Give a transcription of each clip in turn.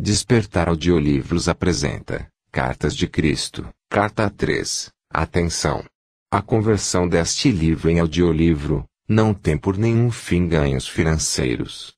Despertar ao apresenta Cartas de Cristo, Carta 3. Atenção! A conversão deste livro em audiolivro não tem por nenhum fim ganhos financeiros.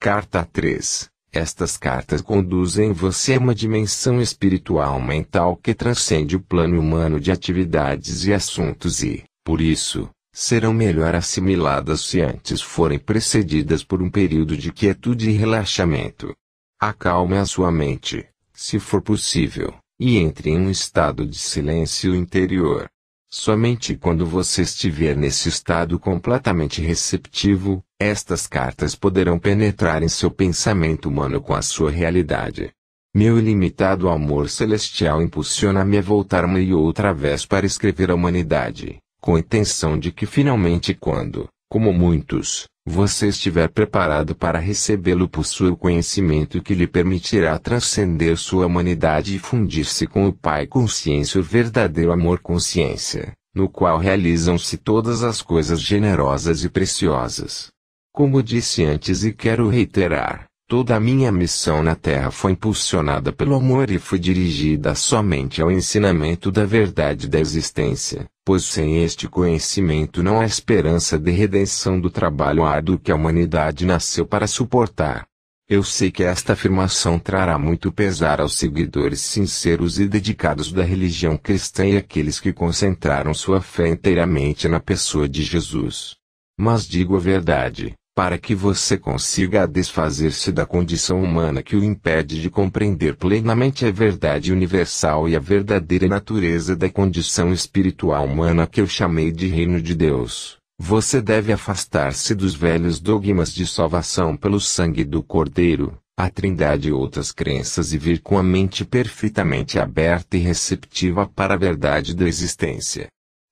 Carta 3. Estas cartas conduzem você a uma dimensão espiritual mental que transcende o plano humano de atividades e assuntos e, por isso, serão melhor assimiladas se antes forem precedidas por um período de quietude e relaxamento. Acalme a sua mente, se for possível, e entre em um estado de silêncio interior. Somente quando você estiver nesse estado completamente receptivo, estas cartas poderão penetrar em seu pensamento humano com a sua realidade. Meu ilimitado amor celestial impulsiona-me a voltar uma e outra vez para escrever a humanidade, com intenção de que finalmente quando, como muitos, você estiver preparado para recebê-lo possui o conhecimento que lhe permitirá transcender sua humanidade e fundir-se com o Pai Consciência o verdadeiro amor consciência, no qual realizam-se todas as coisas generosas e preciosas. Como disse antes e quero reiterar, toda a minha missão na Terra foi impulsionada pelo amor e foi dirigida somente ao ensinamento da verdade da existência pois sem este conhecimento não há esperança de redenção do trabalho árduo que a humanidade nasceu para suportar. Eu sei que esta afirmação trará muito pesar aos seguidores sinceros e dedicados da religião cristã e aqueles que concentraram sua fé inteiramente na pessoa de Jesus. Mas digo a verdade, para que você consiga desfazer-se da condição humana que o impede de compreender plenamente a verdade universal e a verdadeira natureza da condição espiritual humana que eu chamei de Reino de Deus. Você deve afastar-se dos velhos dogmas de salvação pelo sangue do Cordeiro, a Trindade e outras crenças e vir com a mente perfeitamente aberta e receptiva para a verdade da existência.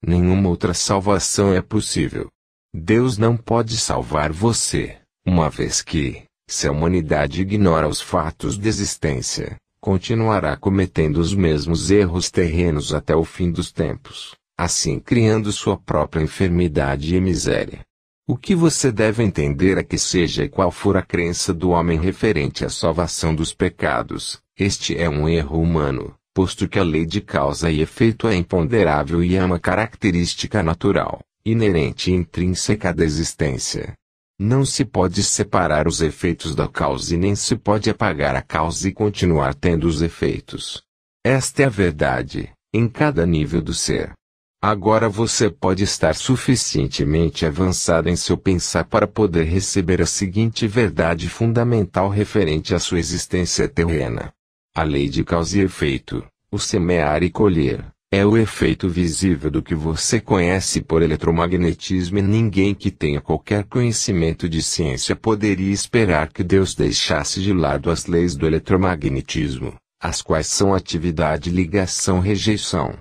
Nenhuma outra salvação é possível. Deus não pode salvar você, uma vez que, se a humanidade ignora os fatos de existência, continuará cometendo os mesmos erros terrenos até o fim dos tempos, assim criando sua própria enfermidade e miséria. O que você deve entender é que, seja qual for a crença do homem referente à salvação dos pecados, este é um erro humano, posto que a lei de causa e efeito é imponderável e é uma característica natural, inerente e intrínseca da existência. Não se pode separar os efeitos da causa e nem se pode apagar a causa e continuar tendo os efeitos. Esta é a verdade, em cada nível do ser. Agora você pode estar suficientemente avançado em seu pensar para poder receber a seguinte verdade fundamental referente à sua existência terrena: a lei de causa e efeito, o semear e colher. É o efeito visível do que você conhece por eletromagnetismo e ninguém que tenha qualquer conhecimento de ciência poderia esperar que Deus deixasse de lado as leis do eletromagnetismo, as quais são atividade, ligação, rejeição.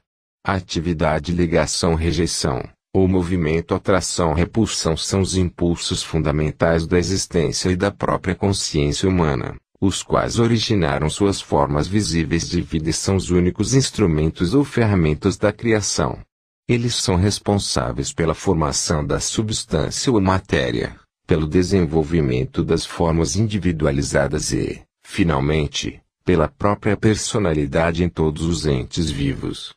Atividade, ligação, rejeição, ou movimento, atração, repulsão são os impulsos fundamentais da existência e da própria consciência humana os quais originaram suas formas visíveis de vida e são os únicos instrumentos ou ferramentas da criação. Eles são responsáveis pela formação da substância ou matéria, pelo desenvolvimento das formas individualizadas e, finalmente, pela própria personalidade em todos os entes vivos.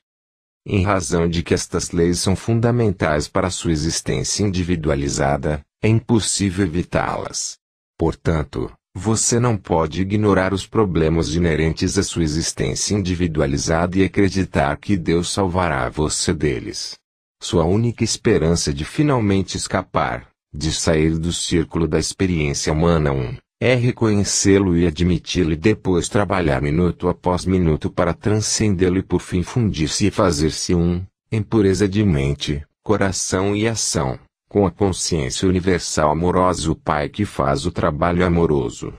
Em razão de que estas leis são fundamentais para sua existência individualizada, é impossível evitá-las. Portanto, você não pode ignorar os problemas inerentes à sua existência individualizada e acreditar que Deus salvará você deles. Sua única esperança de finalmente escapar, de sair do círculo da experiência humana 1, é reconhecê-lo e admiti-lo e depois trabalhar minuto após minuto para transcendê-lo e por fim fundir-se e fazer-se um, em pureza de mente, coração e ação com a consciência universal amorosa o Pai que faz o trabalho amoroso.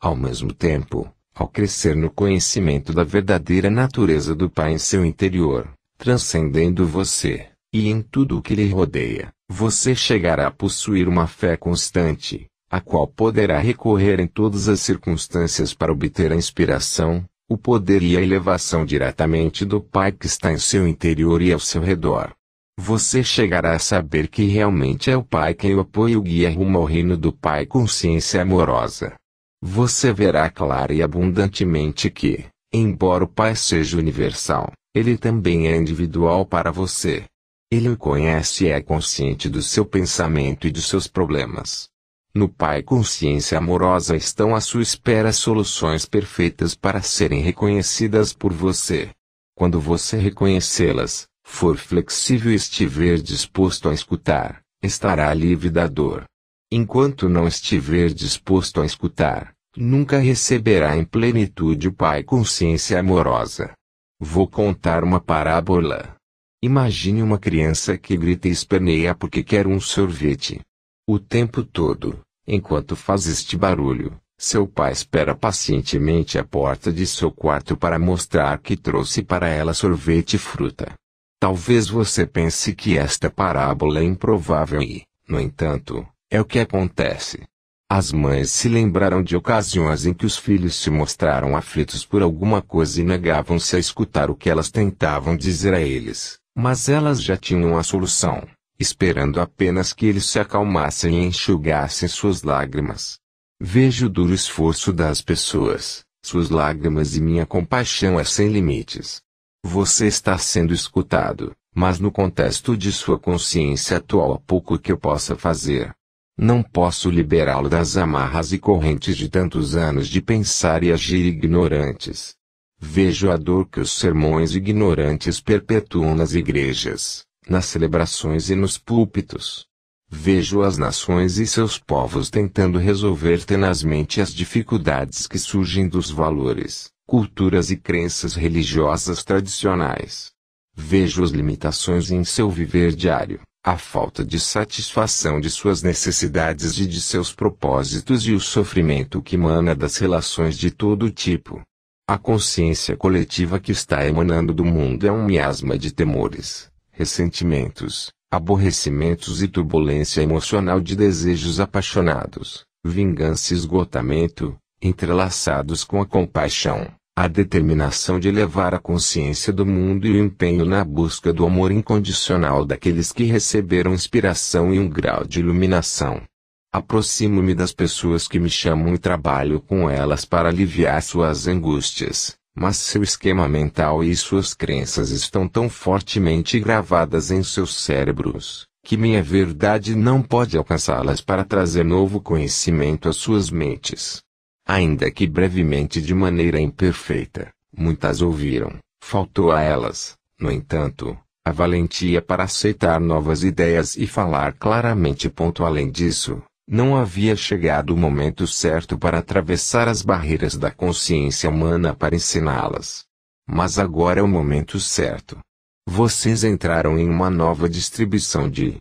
Ao mesmo tempo, ao crescer no conhecimento da verdadeira natureza do Pai em seu interior, transcendendo você, e em tudo o que lhe rodeia, você chegará a possuir uma fé constante, a qual poderá recorrer em todas as circunstâncias para obter a inspiração, o poder e a elevação diretamente do Pai que está em seu interior e ao seu redor você chegará a saber que realmente é o Pai quem o apoia e o guia rumo ao reino do Pai com ciência amorosa. Você verá clara e abundantemente que, embora o Pai seja universal, ele também é individual para você. Ele o conhece e é consciente do seu pensamento e dos seus problemas. No Pai Consciência Amorosa estão à sua espera soluções perfeitas para serem reconhecidas por você. Quando você reconhecê-las, for flexível e estiver disposto a escutar, estará livre da dor. Enquanto não estiver disposto a escutar, nunca receberá em plenitude o Pai consciência amorosa. Vou contar uma parábola. Imagine uma criança que grita e esperneia porque quer um sorvete. O tempo todo, enquanto faz este barulho, seu pai espera pacientemente à porta de seu quarto para mostrar que trouxe para ela sorvete e fruta. Talvez você pense que esta parábola é improvável e, no entanto, é o que acontece. As mães se lembraram de ocasiões em que os filhos se mostraram aflitos por alguma coisa e negavam-se a escutar o que elas tentavam dizer a eles, mas elas já tinham a solução, esperando apenas que eles se acalmassem e enxugassem suas lágrimas. Vejo o duro esforço das pessoas, suas lágrimas e minha compaixão é sem limites. Você está sendo escutado, mas no contexto de sua consciência atual há pouco que eu possa fazer. Não posso liberá-lo das amarras e correntes de tantos anos de pensar e agir ignorantes. Vejo a dor que os sermões ignorantes perpetuam nas igrejas, nas celebrações e nos púlpitos. Vejo as nações e seus povos tentando resolver tenazmente as dificuldades que surgem dos valores, culturas e crenças religiosas tradicionais. Vejo as limitações em seu viver diário, a falta de satisfação de suas necessidades e de seus propósitos e o sofrimento que emana das relações de todo tipo. A consciência coletiva que está emanando do mundo é um miasma de temores, ressentimentos, aborrecimentos e turbulência emocional de desejos apaixonados, vingança e esgotamento, entrelaçados com a compaixão, a determinação de elevar a consciência do mundo e o empenho na busca do amor incondicional daqueles que receberam inspiração e um grau de iluminação. Aproximo-me das pessoas que me chamam e trabalho com elas para aliviar suas angústias, mas seu esquema mental e suas crenças estão tão fortemente gravadas em seus cérebros que minha verdade não pode alcançá-las para trazer novo conhecimento às suas mentes. Ainda que brevemente de maneira imperfeita, muitas ouviram, faltou a elas, no entanto, a valentia para aceitar novas ideias e falar claramente. Ponto além disso, não havia chegado o momento certo para atravessar as barreiras da consciência humana para ensiná-las. Mas agora é o momento certo. Vocês entraram em uma nova distribuição de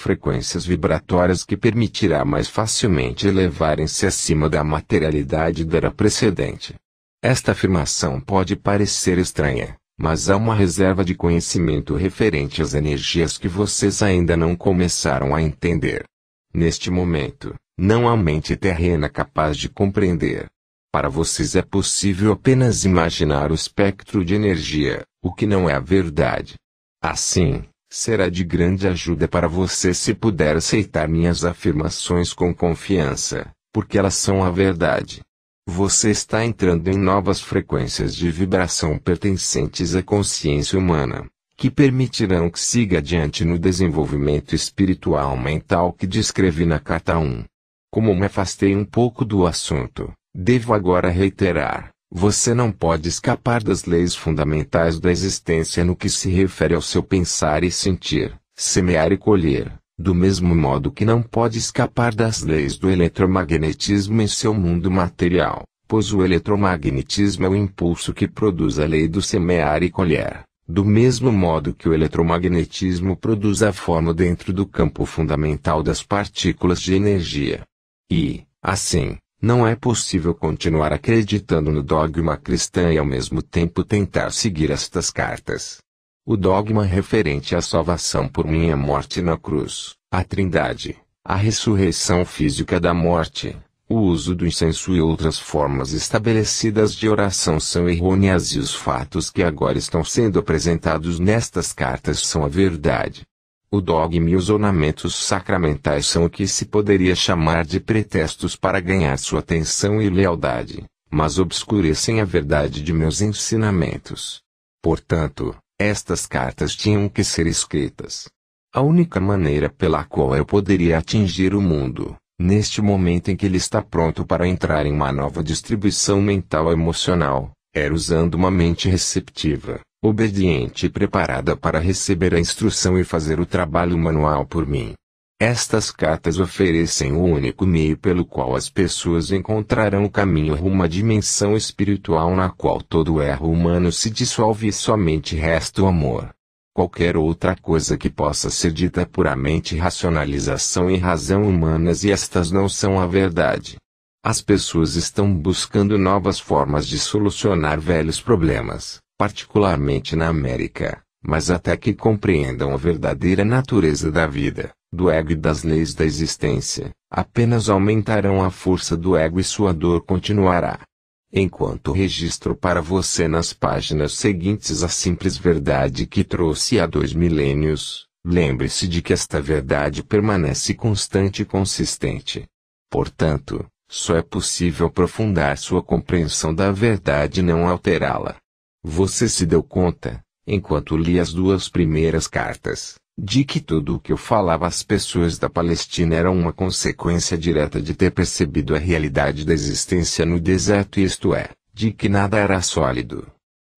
frequências vibratórias que permitirá mais facilmente elevarem-se acima da materialidade da era precedente. Esta afirmação pode parecer estranha, mas há uma reserva de conhecimento referente às energias que vocês ainda não começaram a entender. Neste momento, não há mente terrena capaz de compreender. Para vocês é possível apenas imaginar o espectro de energia, o que não é a verdade. Assim, Será de grande ajuda para você se puder aceitar minhas afirmações com confiança, porque elas são a verdade. Você está entrando em novas frequências de vibração pertencentes à consciência humana, que permitirão que siga adiante no desenvolvimento espiritual mental que descrevi na carta 1. Como me afastei um pouco do assunto, devo agora reiterar você não pode escapar das leis fundamentais da existência no que se refere ao seu pensar e sentir, semear e colher, do mesmo modo que não pode escapar das leis do eletromagnetismo em seu mundo material, pois o eletromagnetismo é o impulso que produz a lei do semear e colher. Do mesmo modo que o eletromagnetismo produz a forma dentro do campo fundamental das partículas de energia. E, assim, não é possível continuar acreditando no dogma cristão e ao mesmo tempo tentar seguir estas cartas. O dogma referente à salvação por minha é morte na cruz, a trindade, a ressurreição física da morte, o uso do incenso e outras formas estabelecidas de oração são errôneas e os fatos que agora estão sendo apresentados nestas cartas são a verdade. O dogma e os ornamentos sacramentais são o que se poderia chamar de pretextos para ganhar sua atenção e lealdade, mas obscurecem a verdade de meus ensinamentos. Portanto, estas cartas tinham que ser escritas. A única maneira pela qual eu poderia atingir o mundo, neste momento em que ele está pronto para entrar em uma nova distribuição mental emocional, era usando uma mente receptiva obediente e preparada para receber a instrução e fazer o trabalho manual por mim. Estas cartas oferecem o único meio pelo qual as pessoas encontrarão o caminho rumo à dimensão espiritual na qual todo erro humano se dissolve e somente resta o amor. Qualquer outra coisa que possa ser dita é puramente racionalização e razão humanas e estas não são a verdade. As pessoas estão buscando novas formas de solucionar velhos problemas particularmente na América, mas até que compreendam a verdadeira natureza da vida, do ego e das leis da existência, apenas aumentarão a força do ego e sua dor continuará. Enquanto registro para você nas páginas seguintes a simples verdade que trouxe há dois milênios, lembre-se de que esta verdade permanece constante e consistente. Portanto, só é possível aprofundar sua compreensão da verdade e não alterá-la. Você se deu conta, enquanto li as duas primeiras cartas, de que tudo o que eu falava às pessoas da Palestina era uma consequência direta de ter percebido a realidade da existência no deserto, isto é, de que nada era sólido.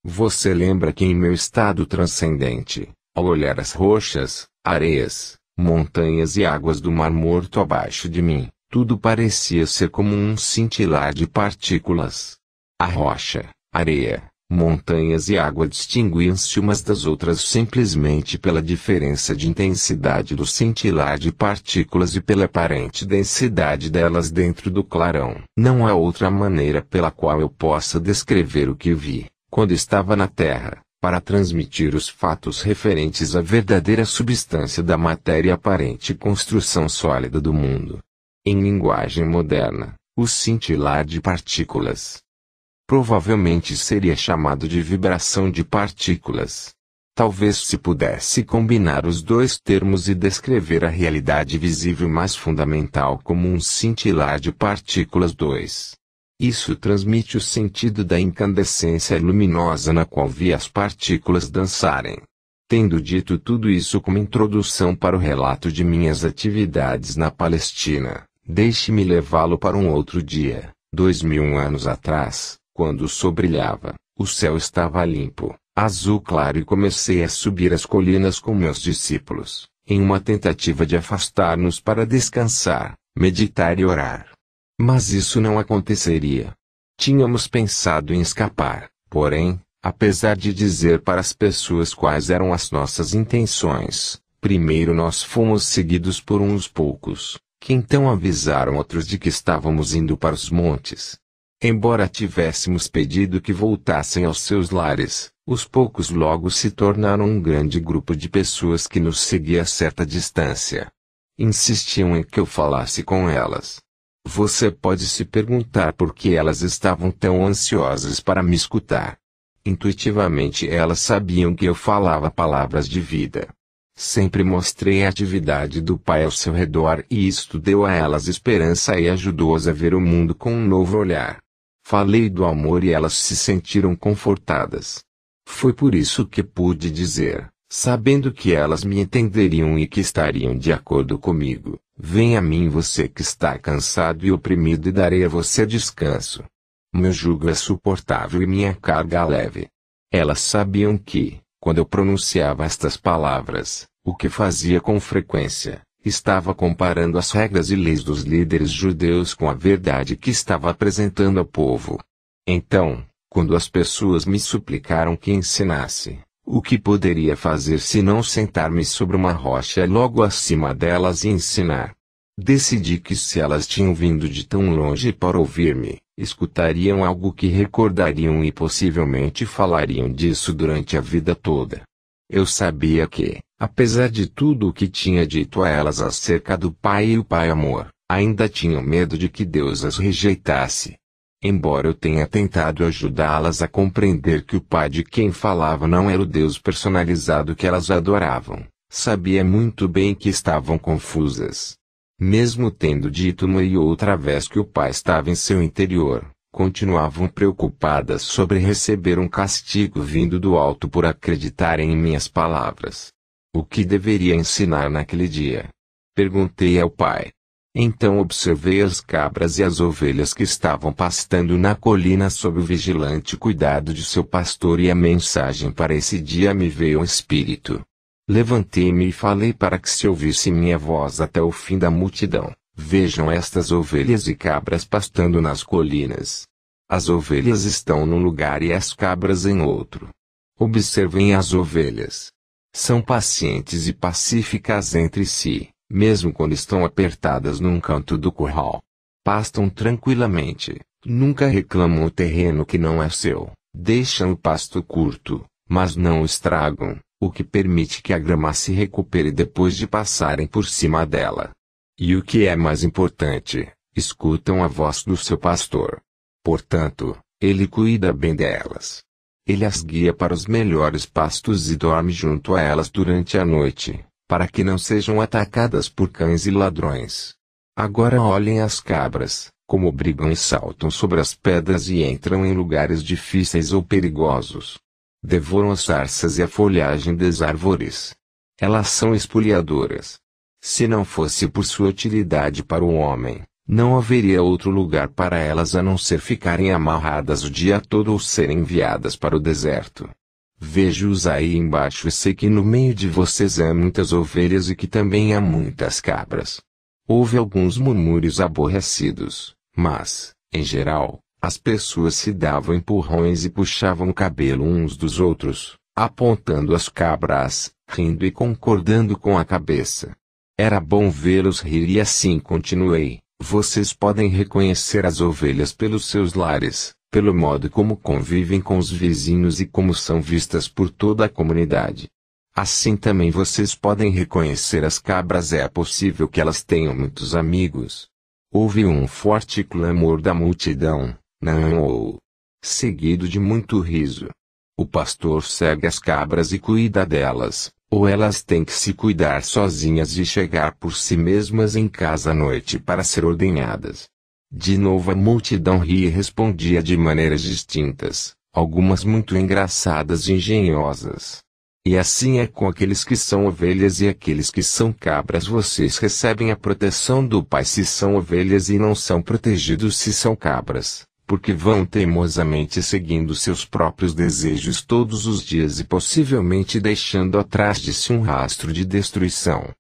Você lembra que em meu estado transcendente, ao olhar as rochas, areias, montanhas e águas do Mar Morto abaixo de mim, tudo parecia ser como um cintilar de partículas. A rocha, areia, Montanhas e água distinguiam se umas das outras simplesmente pela diferença de intensidade do cintilar de partículas e pela aparente densidade delas dentro do clarão. Não há outra maneira pela qual eu possa descrever o que vi, quando estava na Terra, para transmitir os fatos referentes à verdadeira substância da matéria aparente construção sólida do mundo. Em linguagem moderna, o cintilar de partículas provavelmente seria chamado de vibração de partículas. Talvez se pudesse combinar os dois termos e descrever a realidade visível mais fundamental como um cintilar de partículas 2. Isso transmite o sentido da incandescência luminosa na qual vi as partículas dançarem. Tendo dito tudo isso como introdução para o relato de minhas atividades na Palestina, deixe-me levá-lo para um outro dia, dois mil anos atrás, quando sobrilhava, o céu estava limpo, azul claro e comecei a subir as colinas com meus discípulos, em uma tentativa de afastar-nos para descansar, meditar e orar. Mas isso não aconteceria. Tínhamos pensado em escapar, porém, apesar de dizer para as pessoas quais eram as nossas intenções, primeiro nós fomos seguidos por uns poucos, que então avisaram outros de que estávamos indo para os montes. Embora tivéssemos pedido que voltassem aos seus lares, os poucos logo se tornaram um grande grupo de pessoas que nos seguia a certa distância. Insistiam em que eu falasse com elas. Você pode se perguntar por que elas estavam tão ansiosas para me escutar. Intuitivamente elas sabiam que eu falava palavras de vida. Sempre mostrei a atividade do Pai ao seu redor e isto deu a elas esperança e ajudou-as a ver o mundo com um novo olhar. Falei do amor e elas se sentiram confortadas. Foi por isso que pude dizer, sabendo que elas me entenderiam e que estariam de acordo comigo: Vem a mim você que está cansado e oprimido e darei a você descanso. Meu jugo é suportável e minha carga leve. Elas sabiam que, quando eu pronunciava estas palavras, o que fazia com frequência, Estava comparando as regras e leis dos líderes judeus com a verdade que estava apresentando ao povo. Então, quando as pessoas me suplicaram que ensinasse, o que poderia fazer se não sentar-me sobre uma rocha logo acima delas e ensinar? Decidi que se elas tinham vindo de tão longe para ouvir-me, escutariam algo que recordariam e possivelmente falariam disso durante a vida toda. Eu sabia que, apesar de tudo o que tinha dito a elas acerca do pai e o pai amor, ainda tinham medo de que Deus as rejeitasse. Embora eu tenha tentado ajudá-las a compreender que o pai de quem falava não era o Deus personalizado que elas adoravam, sabia muito bem que estavam confusas. Mesmo tendo dito uma e outra vez que o pai estava em seu interior, continuavam preocupadas sobre receber um castigo vindo do alto por acreditarem em minhas palavras. O que deveria ensinar naquele dia? Perguntei ao pai. Então observei as cabras e as ovelhas que estavam pastando na colina sob o vigilante cuidado de seu pastor e a mensagem para esse dia me veio ao espírito. Levantei-me e falei para que se ouvisse minha voz até o fim da multidão. Vejam estas ovelhas e cabras pastando nas colinas. As ovelhas estão num lugar e as cabras em outro. Observem as ovelhas. São pacientes e pacíficas entre si, mesmo quando estão apertadas num canto do curral. Pastam tranquilamente, nunca reclamam o terreno que não é seu, deixam o pasto curto, mas não o estragam, o que permite que a grama se recupere depois de passarem por cima dela. E o que é mais importante, escutam a voz do seu pastor. Portanto, ele cuida bem delas. Ele as guia para os melhores pastos e dorme junto a elas durante a noite, para que não sejam atacadas por cães e ladrões. Agora olhem as cabras, como brigam e saltam sobre as pedras e entram em lugares difíceis ou perigosos. Devoram as sarças e a folhagem das árvores. Elas são espoliadoras, se não fosse por sua utilidade para o homem, não haveria outro lugar para elas a não ser ficarem amarradas o dia todo ou serem enviadas para o deserto. Vejo-os aí embaixo e sei que no meio de vocês há muitas ovelhas e que também há muitas cabras. Houve alguns murmúrios aborrecidos, mas, em geral, as pessoas se davam empurrões e puxavam o cabelo uns dos outros, apontando as cabras, rindo e concordando com a cabeça. Era bom vê-los rir e assim continuei. Vocês podem reconhecer as ovelhas pelos seus lares, pelo modo como convivem com os vizinhos e como são vistas por toda a comunidade. Assim também vocês podem reconhecer as cabras, é possível que elas tenham muitos amigos. Houve um forte clamor da multidão, não ou, seguido de muito riso. O pastor segue as cabras e cuida delas, ou elas têm que se cuidar sozinhas e chegar por si mesmas em casa à noite para ser ordenhadas. De novo a multidão ria e respondia de maneiras distintas, algumas muito engraçadas e engenhosas. E assim é com aqueles que são ovelhas e aqueles que são cabras. Vocês recebem a proteção do Pai se são ovelhas e não são protegidos se são cabras porque vão teimosamente seguindo seus próprios desejos todos os dias e possivelmente deixando atrás de si um rastro de destruição.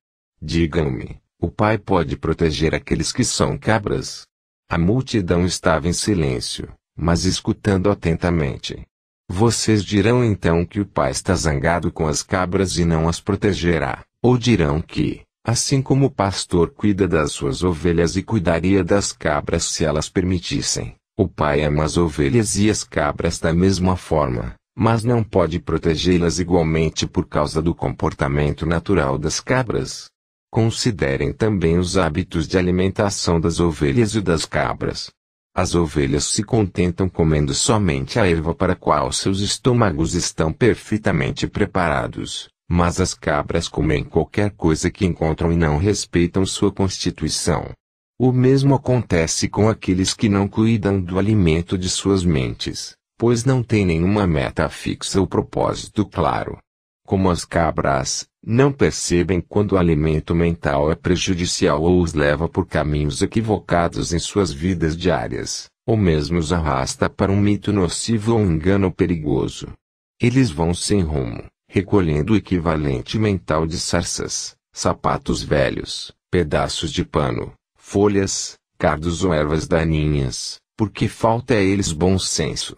Digam-me, o Pai pode proteger aqueles que são cabras? A multidão estava em silêncio, mas escutando atentamente. Vocês dirão então que o Pai está zangado com as cabras e não as protegerá, ou dirão que, assim como o pastor cuida das suas ovelhas e cuidaria das cabras se elas permitissem, o pai ama as ovelhas e as cabras da mesma forma, mas não pode protegê-las igualmente por causa do comportamento natural das cabras. Considerem também os hábitos de alimentação das ovelhas e das cabras. As ovelhas se contentam comendo somente a erva para a qual seus estômagos estão perfeitamente preparados, mas as cabras comem qualquer coisa que encontram e não respeitam sua constituição. O mesmo acontece com aqueles que não cuidam do alimento de suas mentes, pois não têm nenhuma meta fixa ou propósito claro. Como as cabras, não percebem quando o alimento mental é prejudicial ou os leva por caminhos equivocados em suas vidas diárias, ou mesmo os arrasta para um mito nocivo ou um engano perigoso. Eles vão sem rumo, recolhendo o equivalente mental de sarças, sapatos velhos, pedaços de pano, folhas, cardos ou ervas daninhas, porque falta a eles bom senso.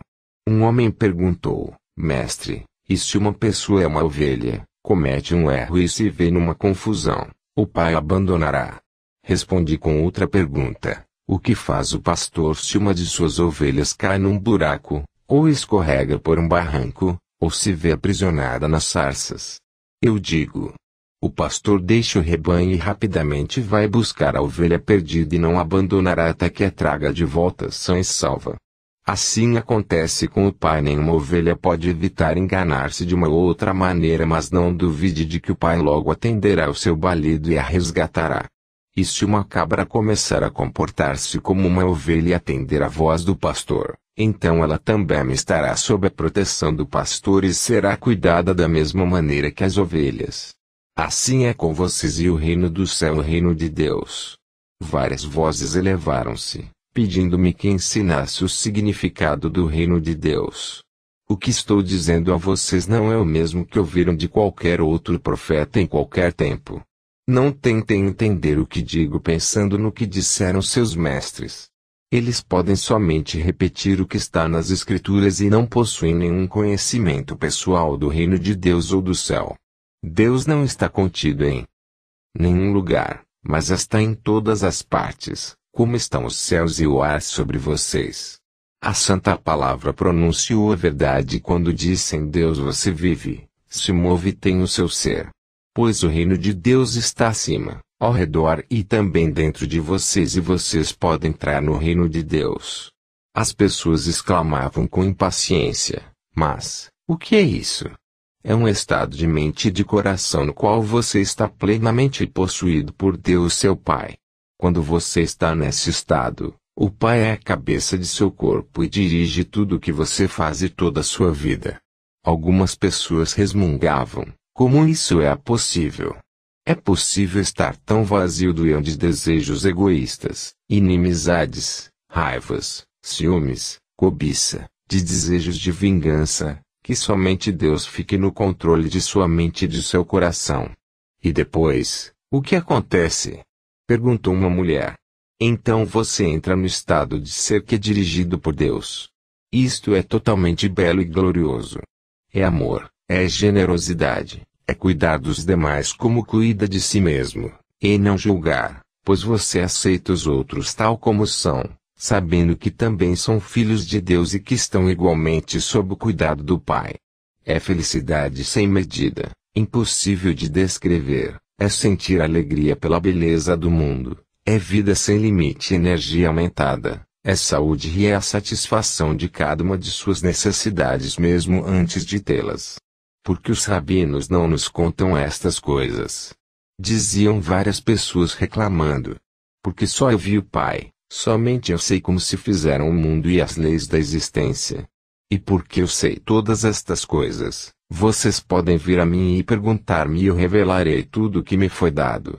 Um homem perguntou, mestre, e se uma pessoa é uma ovelha, comete um erro e se vê numa confusão, o pai abandonará. Respondi com outra pergunta: o que faz o pastor se uma de suas ovelhas cai num buraco, ou escorrega por um barranco, ou se vê aprisionada nas sarças? Eu digo: o pastor deixa o rebanho e rapidamente vai buscar a ovelha perdida e não abandonará até que a traga de volta sã e salva. Assim acontece com o pai. Nenhuma ovelha pode evitar enganar-se de uma ou outra maneira, mas não duvide de que o pai logo atenderá o seu balido e a resgatará. E se é uma cabra começar a comportar-se como uma ovelha e atender à voz do pastor, então ela também estará sob a proteção do pastor e será cuidada da mesma maneira que as ovelhas. Assim é com vocês e o reino do céu, o reino de Deus. Várias vozes elevaram-se, pedindo-me que ensinasse o significado do reino de Deus. O que estou dizendo a vocês não é o mesmo que ouviram de qualquer outro profeta em qualquer tempo. Não tentem entender o que digo pensando no que disseram seus mestres. Eles podem somente repetir o que está nas Escrituras e não possuem nenhum conhecimento pessoal do reino de Deus ou do céu. Deus não está contido em nenhum lugar, mas está em todas as partes, como estão os céus e o ar sobre vocês. A Santa Palavra pronunciou a verdade quando disse em Deus você vive, se move e tem o seu ser. Pois o reino de Deus está acima, ao redor e também dentro de vocês e vocês podem entrar no reino de Deus. As pessoas exclamavam com impaciência, mas, o que é isso? É um estado de mente e de coração no qual você está plenamente possuído por Deus seu Pai. Quando você está nesse estado, o Pai é a cabeça de seu corpo e dirige tudo o que você faz e toda a sua vida. Algumas pessoas resmungavam: como isso é possível? É possível estar tão vazio do eu de desejos egoístas, inimizades, raivas, ciúmes, cobiça, de desejos de vingança, que somente Deus fique no controle de sua mente e de seu coração. E depois, o que acontece? Perguntou uma mulher. Então você entra no estado de ser que é dirigido por Deus. Isto é totalmente belo e glorioso. É amor, é generosidade, é cuidar dos demais como cuida de si mesmo, e não julgar, pois você aceita os outros tal como são, sabendo que também são filhos de Deus e que estão igualmente sob o cuidado do Pai. É felicidade sem medida, impossível de descrever, é sentir alegria pela beleza do mundo, é vida sem limite, energia aumentada, é saúde e é a satisfação de cada uma de suas necessidades mesmo antes de tê-las. Porque os rabinos não nos contam estas coisas. Diziam várias pessoas reclamando. Porque só eu vi o Pai. Somente eu sei como se fizeram o mundo e as leis da existência. E porque eu sei todas estas coisas, vocês podem vir a mim e perguntar-me e eu revelarei tudo o que me foi dado.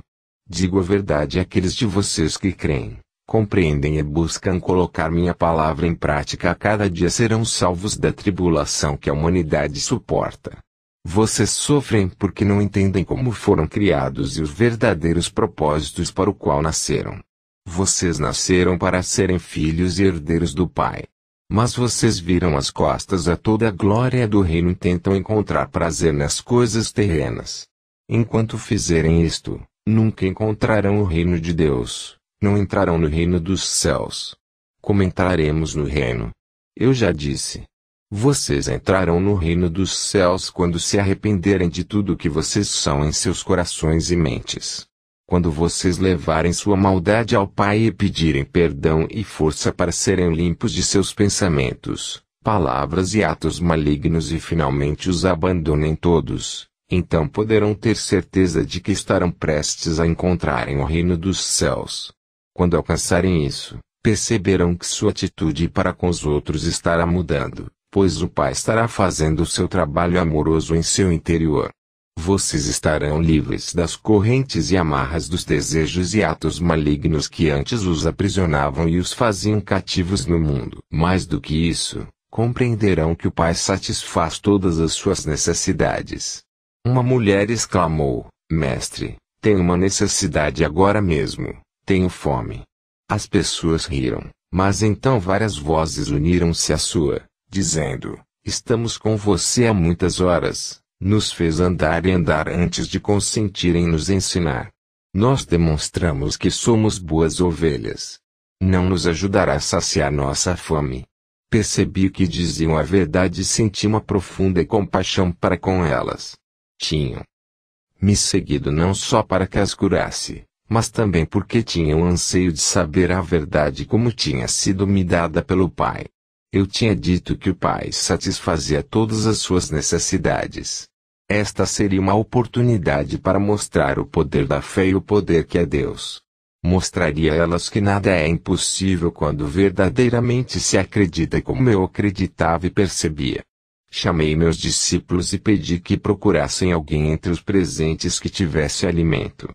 Digo a verdade àqueles de vocês que creem, compreendem e buscam colocar minha palavra em prática a cada dia serão salvos da tribulação que a humanidade suporta. Vocês sofrem porque não entendem como foram criados e os verdadeiros propósitos para o qual nasceram. Vocês nasceram para serem filhos e herdeiros do Pai. Mas vocês viram as costas a toda a glória do reino e tentam encontrar prazer nas coisas terrenas. Enquanto fizerem isto, nunca encontrarão o reino de Deus, não entrarão no reino dos céus. Como entraremos no reino? Eu já disse. Vocês entrarão no reino dos céus quando se arrependerem de tudo o que vocês são em seus corações e mentes quando vocês levarem sua maldade ao Pai e pedirem perdão e força para serem limpos de seus pensamentos, palavras e atos malignos e finalmente os abandonem todos, então poderão ter certeza de que estarão prestes a encontrarem o reino dos céus. Quando alcançarem isso, perceberão que sua atitude para com os outros estará mudando, pois o Pai estará fazendo o seu trabalho amoroso em seu interior vocês estarão livres das correntes e amarras dos desejos e atos malignos que antes os aprisionavam e os faziam cativos no mundo. Mais do que isso, compreenderão que o Pai satisfaz todas as suas necessidades. Uma mulher exclamou: Mestre, tenho uma necessidade agora mesmo, tenho fome. As pessoas riram, mas então várias vozes uniram-se à sua, dizendo: Estamos com você há muitas horas nos fez andar e andar antes de consentir em nos ensinar. Nós demonstramos que somos boas ovelhas. Não nos ajudará a saciar nossa fome. Percebi que diziam a verdade e senti uma profunda compaixão para com elas. Tinham me seguido não só para que as curasse, mas também porque tinham anseio de saber a verdade como tinha sido me dada pelo Pai. Eu tinha dito que o Pai satisfazia todas as suas necessidades. Esta seria uma oportunidade para mostrar o poder da fé e o poder que é Deus. Mostraria a elas que nada é impossível quando verdadeiramente se acredita como eu acreditava e percebia. Chamei meus discípulos e pedi que procurassem alguém entre os presentes que tivesse alimento.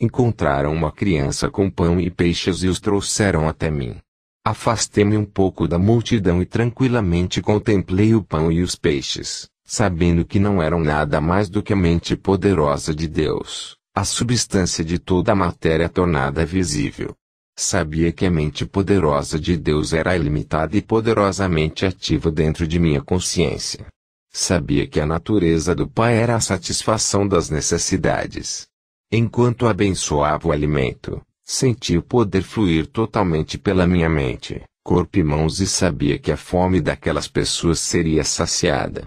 Encontraram uma criança com pão e peixes e os trouxeram até mim. Afastei-me um pouco da multidão e tranquilamente contemplei o pão e os peixes sabendo que não eram nada mais do que a mente poderosa de Deus, a substância de toda a matéria tornada visível. Sabia que a mente poderosa de Deus era ilimitada e poderosamente ativa dentro de minha consciência. Sabia que a natureza do Pai era a satisfação das necessidades. Enquanto abençoava o alimento, senti o poder fluir totalmente pela minha mente, corpo e mãos e sabia que a fome daquelas pessoas seria saciada.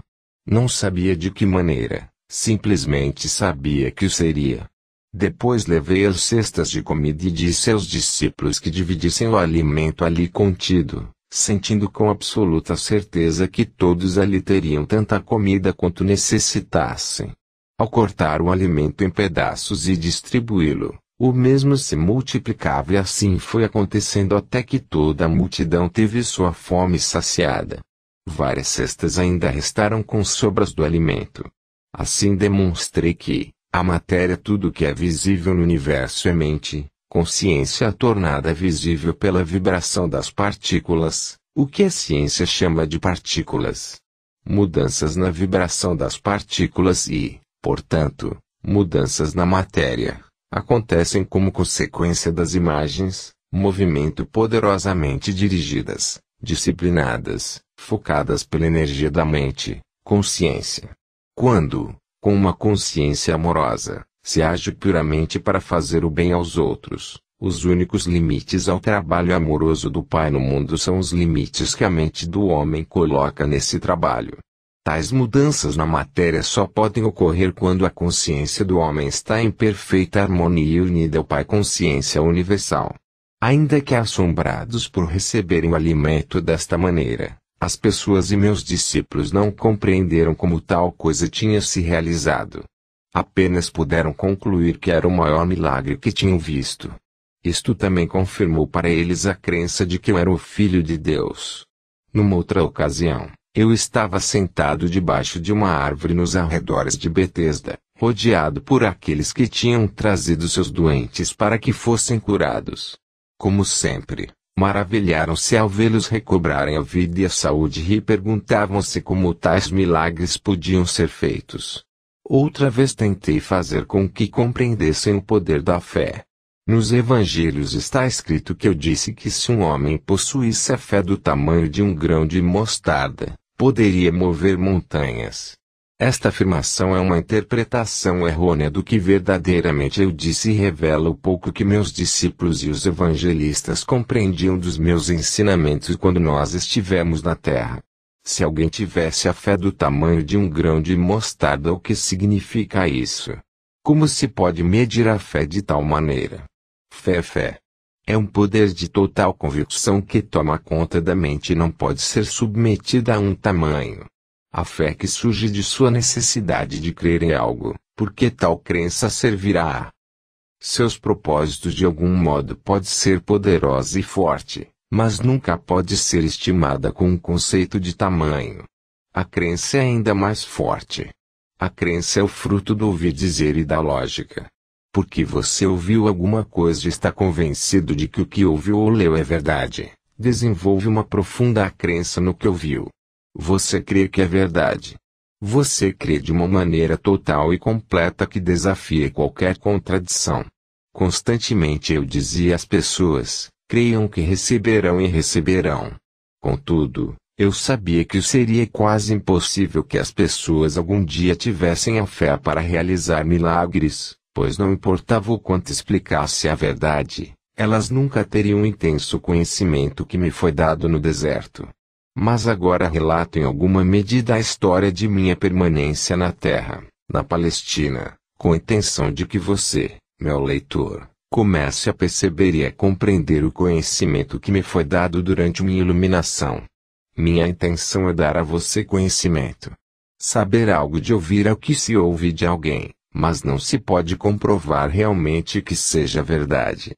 Não sabia de que maneira, simplesmente sabia que o seria. Depois levei as cestas de comida e disse aos discípulos que dividissem o alimento ali contido, sentindo com absoluta certeza que todos ali teriam tanta comida quanto necessitassem. Ao cortar o alimento em pedaços e distribuí-lo, o mesmo se multiplicava e assim foi acontecendo até que toda a multidão teve sua fome saciada. Várias cestas ainda restaram com sobras do alimento. Assim demonstrei que, a matéria tudo que é visível no universo é mente, consciência tornada visível pela vibração das partículas, o que a ciência chama de partículas. Mudanças na vibração das partículas e, portanto, mudanças na matéria, acontecem como consequência das imagens, movimento poderosamente dirigidas, disciplinadas, focadas pela energia da mente, consciência. Quando, com uma consciência amorosa, se age puramente para fazer o bem aos outros, os únicos limites ao trabalho amoroso do Pai no mundo são os limites que a mente do homem coloca nesse trabalho. Tais mudanças na matéria só podem ocorrer quando a consciência do homem está em perfeita harmonia e unida ao Pai Consciência Universal. Ainda que assombrados por receberem o alimento desta maneira, as pessoas e meus discípulos não compreenderam como tal coisa tinha se realizado. Apenas puderam concluir que era o maior milagre que tinham visto. Isto também confirmou para eles a crença de que eu era o Filho de Deus. Numa outra ocasião, eu estava sentado debaixo de uma árvore nos arredores de Betesda, rodeado por aqueles que tinham trazido seus doentes para que fossem curados. Como sempre, maravilharam-se ao vê-los recobrarem a vida e a saúde e perguntavam-se como tais milagres podiam ser feitos. Outra vez tentei fazer com que compreendessem o poder da fé. Nos evangelhos está escrito que eu disse que se um homem possuísse a fé do tamanho de um grão de mostarda, poderia mover montanhas. Esta afirmação é uma interpretação errônea do que verdadeiramente eu disse e revela o pouco que meus discípulos e os evangelistas compreendiam dos meus ensinamentos quando nós estivemos na terra. Se alguém tivesse a fé do tamanho de um grão de mostarda, o que significa isso? Como se pode medir a fé de tal maneira? Fé é fé. É um poder de total convicção que toma conta da mente e não pode ser submetida a um tamanho a fé que surge de sua necessidade de crer em algo, porque tal crença servirá a seus propósitos de algum modo pode ser poderosa e forte, mas nunca pode ser estimada com um conceito de tamanho. A crença é ainda mais forte. A crença é o fruto do ouvir dizer e da lógica. Porque você ouviu alguma coisa e está convencido de que o que ouviu ou leu é verdade, desenvolve uma profunda crença no que ouviu. Você crê que é verdade. Você crê de uma maneira total e completa que desafia qualquer contradição. Constantemente eu dizia às pessoas: creiam que receberão e receberão. Contudo, eu sabia que seria quase impossível que as pessoas algum dia tivessem a fé para realizar milagres, pois não importava o quanto explicasse a verdade, elas nunca teriam o intenso conhecimento que me foi dado no deserto mas agora relato em alguma medida a história de minha permanência na Terra, na Palestina, com a intenção de que você, meu leitor, comece a perceber e a compreender o conhecimento que me foi dado durante minha iluminação. Minha intenção é dar a você conhecimento. Saber algo de ouvir é o que se ouve de alguém, mas não se pode comprovar realmente que seja verdade.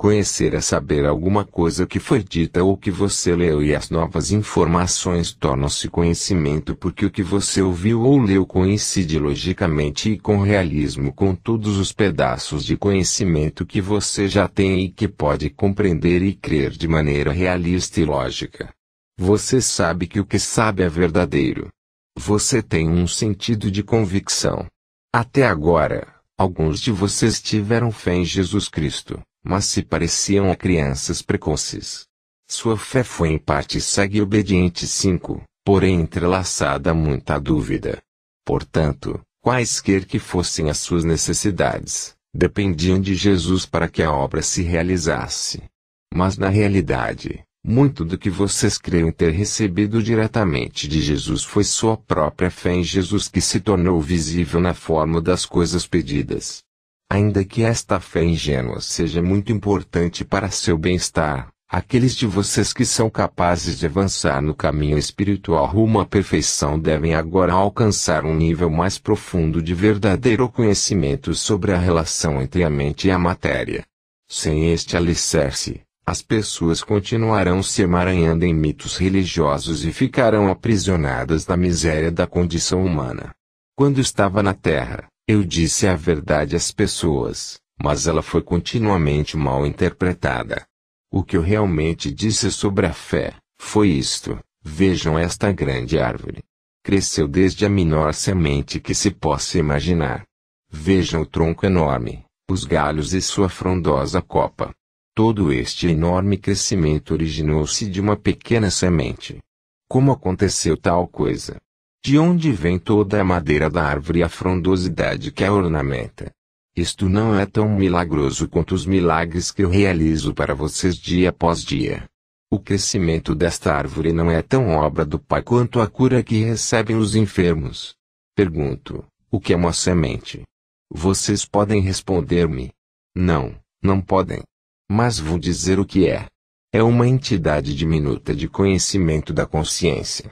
Conhecer é saber alguma coisa que foi dita ou que você leu e as novas informações tornam-se conhecimento porque o que você ouviu ou leu coincide logicamente e com realismo com todos os pedaços de conhecimento que você já tem e que pode compreender e crer de maneira realista e lógica. Você sabe que o que sabe é verdadeiro. Você tem um sentido de convicção. Até agora, alguns de vocês tiveram fé em Jesus Cristo mas se pareciam a crianças precoces. Sua fé foi em parte cega e obediente 5, porém entrelaçada a muita dúvida. Portanto, quaisquer que fossem as suas necessidades, dependiam de Jesus para que a obra se realizasse. Mas na realidade, muito do que vocês creem ter recebido diretamente de Jesus foi sua própria fé em Jesus que se tornou visível na forma das coisas pedidas. Ainda que esta fé ingênua seja muito importante para seu bem-estar, aqueles de vocês que são capazes de avançar no caminho espiritual rumo à perfeição devem agora alcançar um nível mais profundo de verdadeiro conhecimento sobre a relação entre a mente e a matéria. Sem este alicerce, as pessoas continuarão se emaranhando em mitos religiosos e ficarão aprisionadas na miséria da condição humana. Quando estava na Terra, eu disse a verdade às pessoas, mas ela foi continuamente mal interpretada. O que eu realmente disse sobre a fé foi isto: vejam esta grande árvore. Cresceu desde a menor semente que se possa imaginar. Vejam o tronco enorme, os galhos e sua frondosa copa. Todo este enorme crescimento originou-se de uma pequena semente. Como aconteceu tal coisa? de onde vem toda a madeira da árvore e a frondosidade que a ornamenta. Isto não é tão milagroso quanto os milagres que eu realizo para vocês dia após dia. O crescimento desta árvore não é tão obra do Pai quanto a cura que recebem os enfermos. Pergunto: o que é uma semente? Vocês podem responder-me: não, não podem. Mas vou dizer o que é. É uma entidade diminuta de conhecimento da consciência.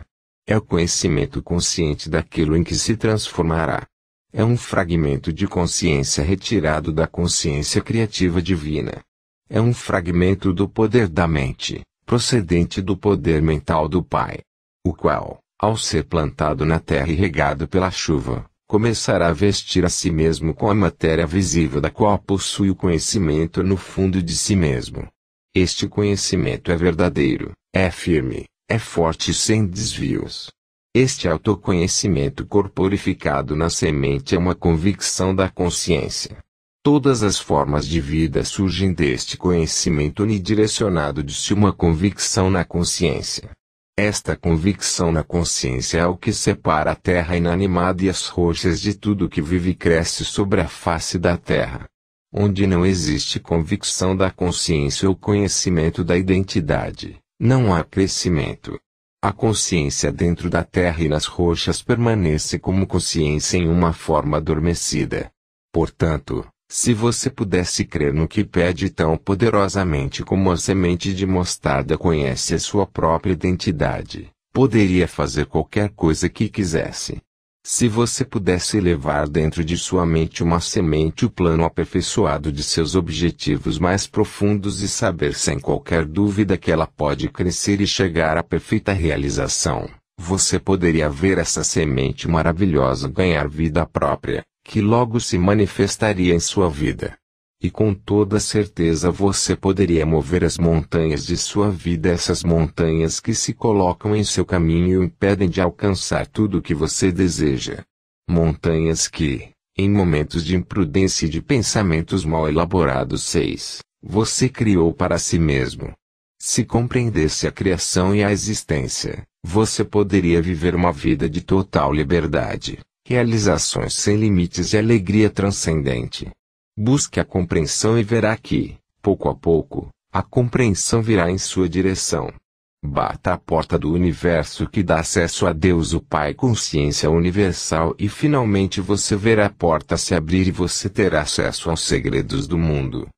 É o conhecimento consciente daquilo em que se transformará. É um fragmento de consciência retirado da consciência criativa divina. É um fragmento do poder da mente, procedente do poder mental do Pai. O qual, ao ser plantado na terra e regado pela chuva, começará a vestir a si mesmo com a matéria visível da qual possui o conhecimento no fundo de si mesmo. Este conhecimento é verdadeiro, é firme, é forte sem desvios. Este autoconhecimento corporificado na semente é uma convicção da consciência. Todas as formas de vida surgem deste conhecimento unidirecionado de si uma convicção na consciência. Esta convicção na consciência é o que separa a terra inanimada e as rochas de tudo que vive e cresce sobre a face da terra. Onde não existe convicção da consciência ou conhecimento da identidade, não há crescimento. A consciência dentro da terra e nas rochas permanece como consciência em uma forma adormecida. Portanto, se você pudesse crer no que pede tão poderosamente como a semente de mostarda conhece a sua própria identidade, poderia fazer qualquer coisa que quisesse. Se você pudesse levar dentro de sua mente uma semente o plano aperfeiçoado de seus objetivos mais profundos e saber sem qualquer dúvida que ela pode crescer e chegar à perfeita realização, você poderia ver essa semente maravilhosa ganhar vida própria, que logo se manifestaria em sua vida. E com toda certeza você poderia mover as montanhas de sua vida, essas montanhas que se colocam em seu caminho e o impedem de alcançar tudo o que você deseja. Montanhas que, em momentos de imprudência e de pensamentos mal elaborados, seis, você criou para si mesmo. Se compreendesse a criação e a existência, você poderia viver uma vida de total liberdade, realizações sem limites e alegria transcendente. Busque a compreensão e verá que, pouco a pouco, a compreensão virá em sua direção. Bata a porta do universo que dá acesso a Deus o Pai consciência universal e finalmente você verá a porta se abrir e você terá acesso aos segredos do mundo.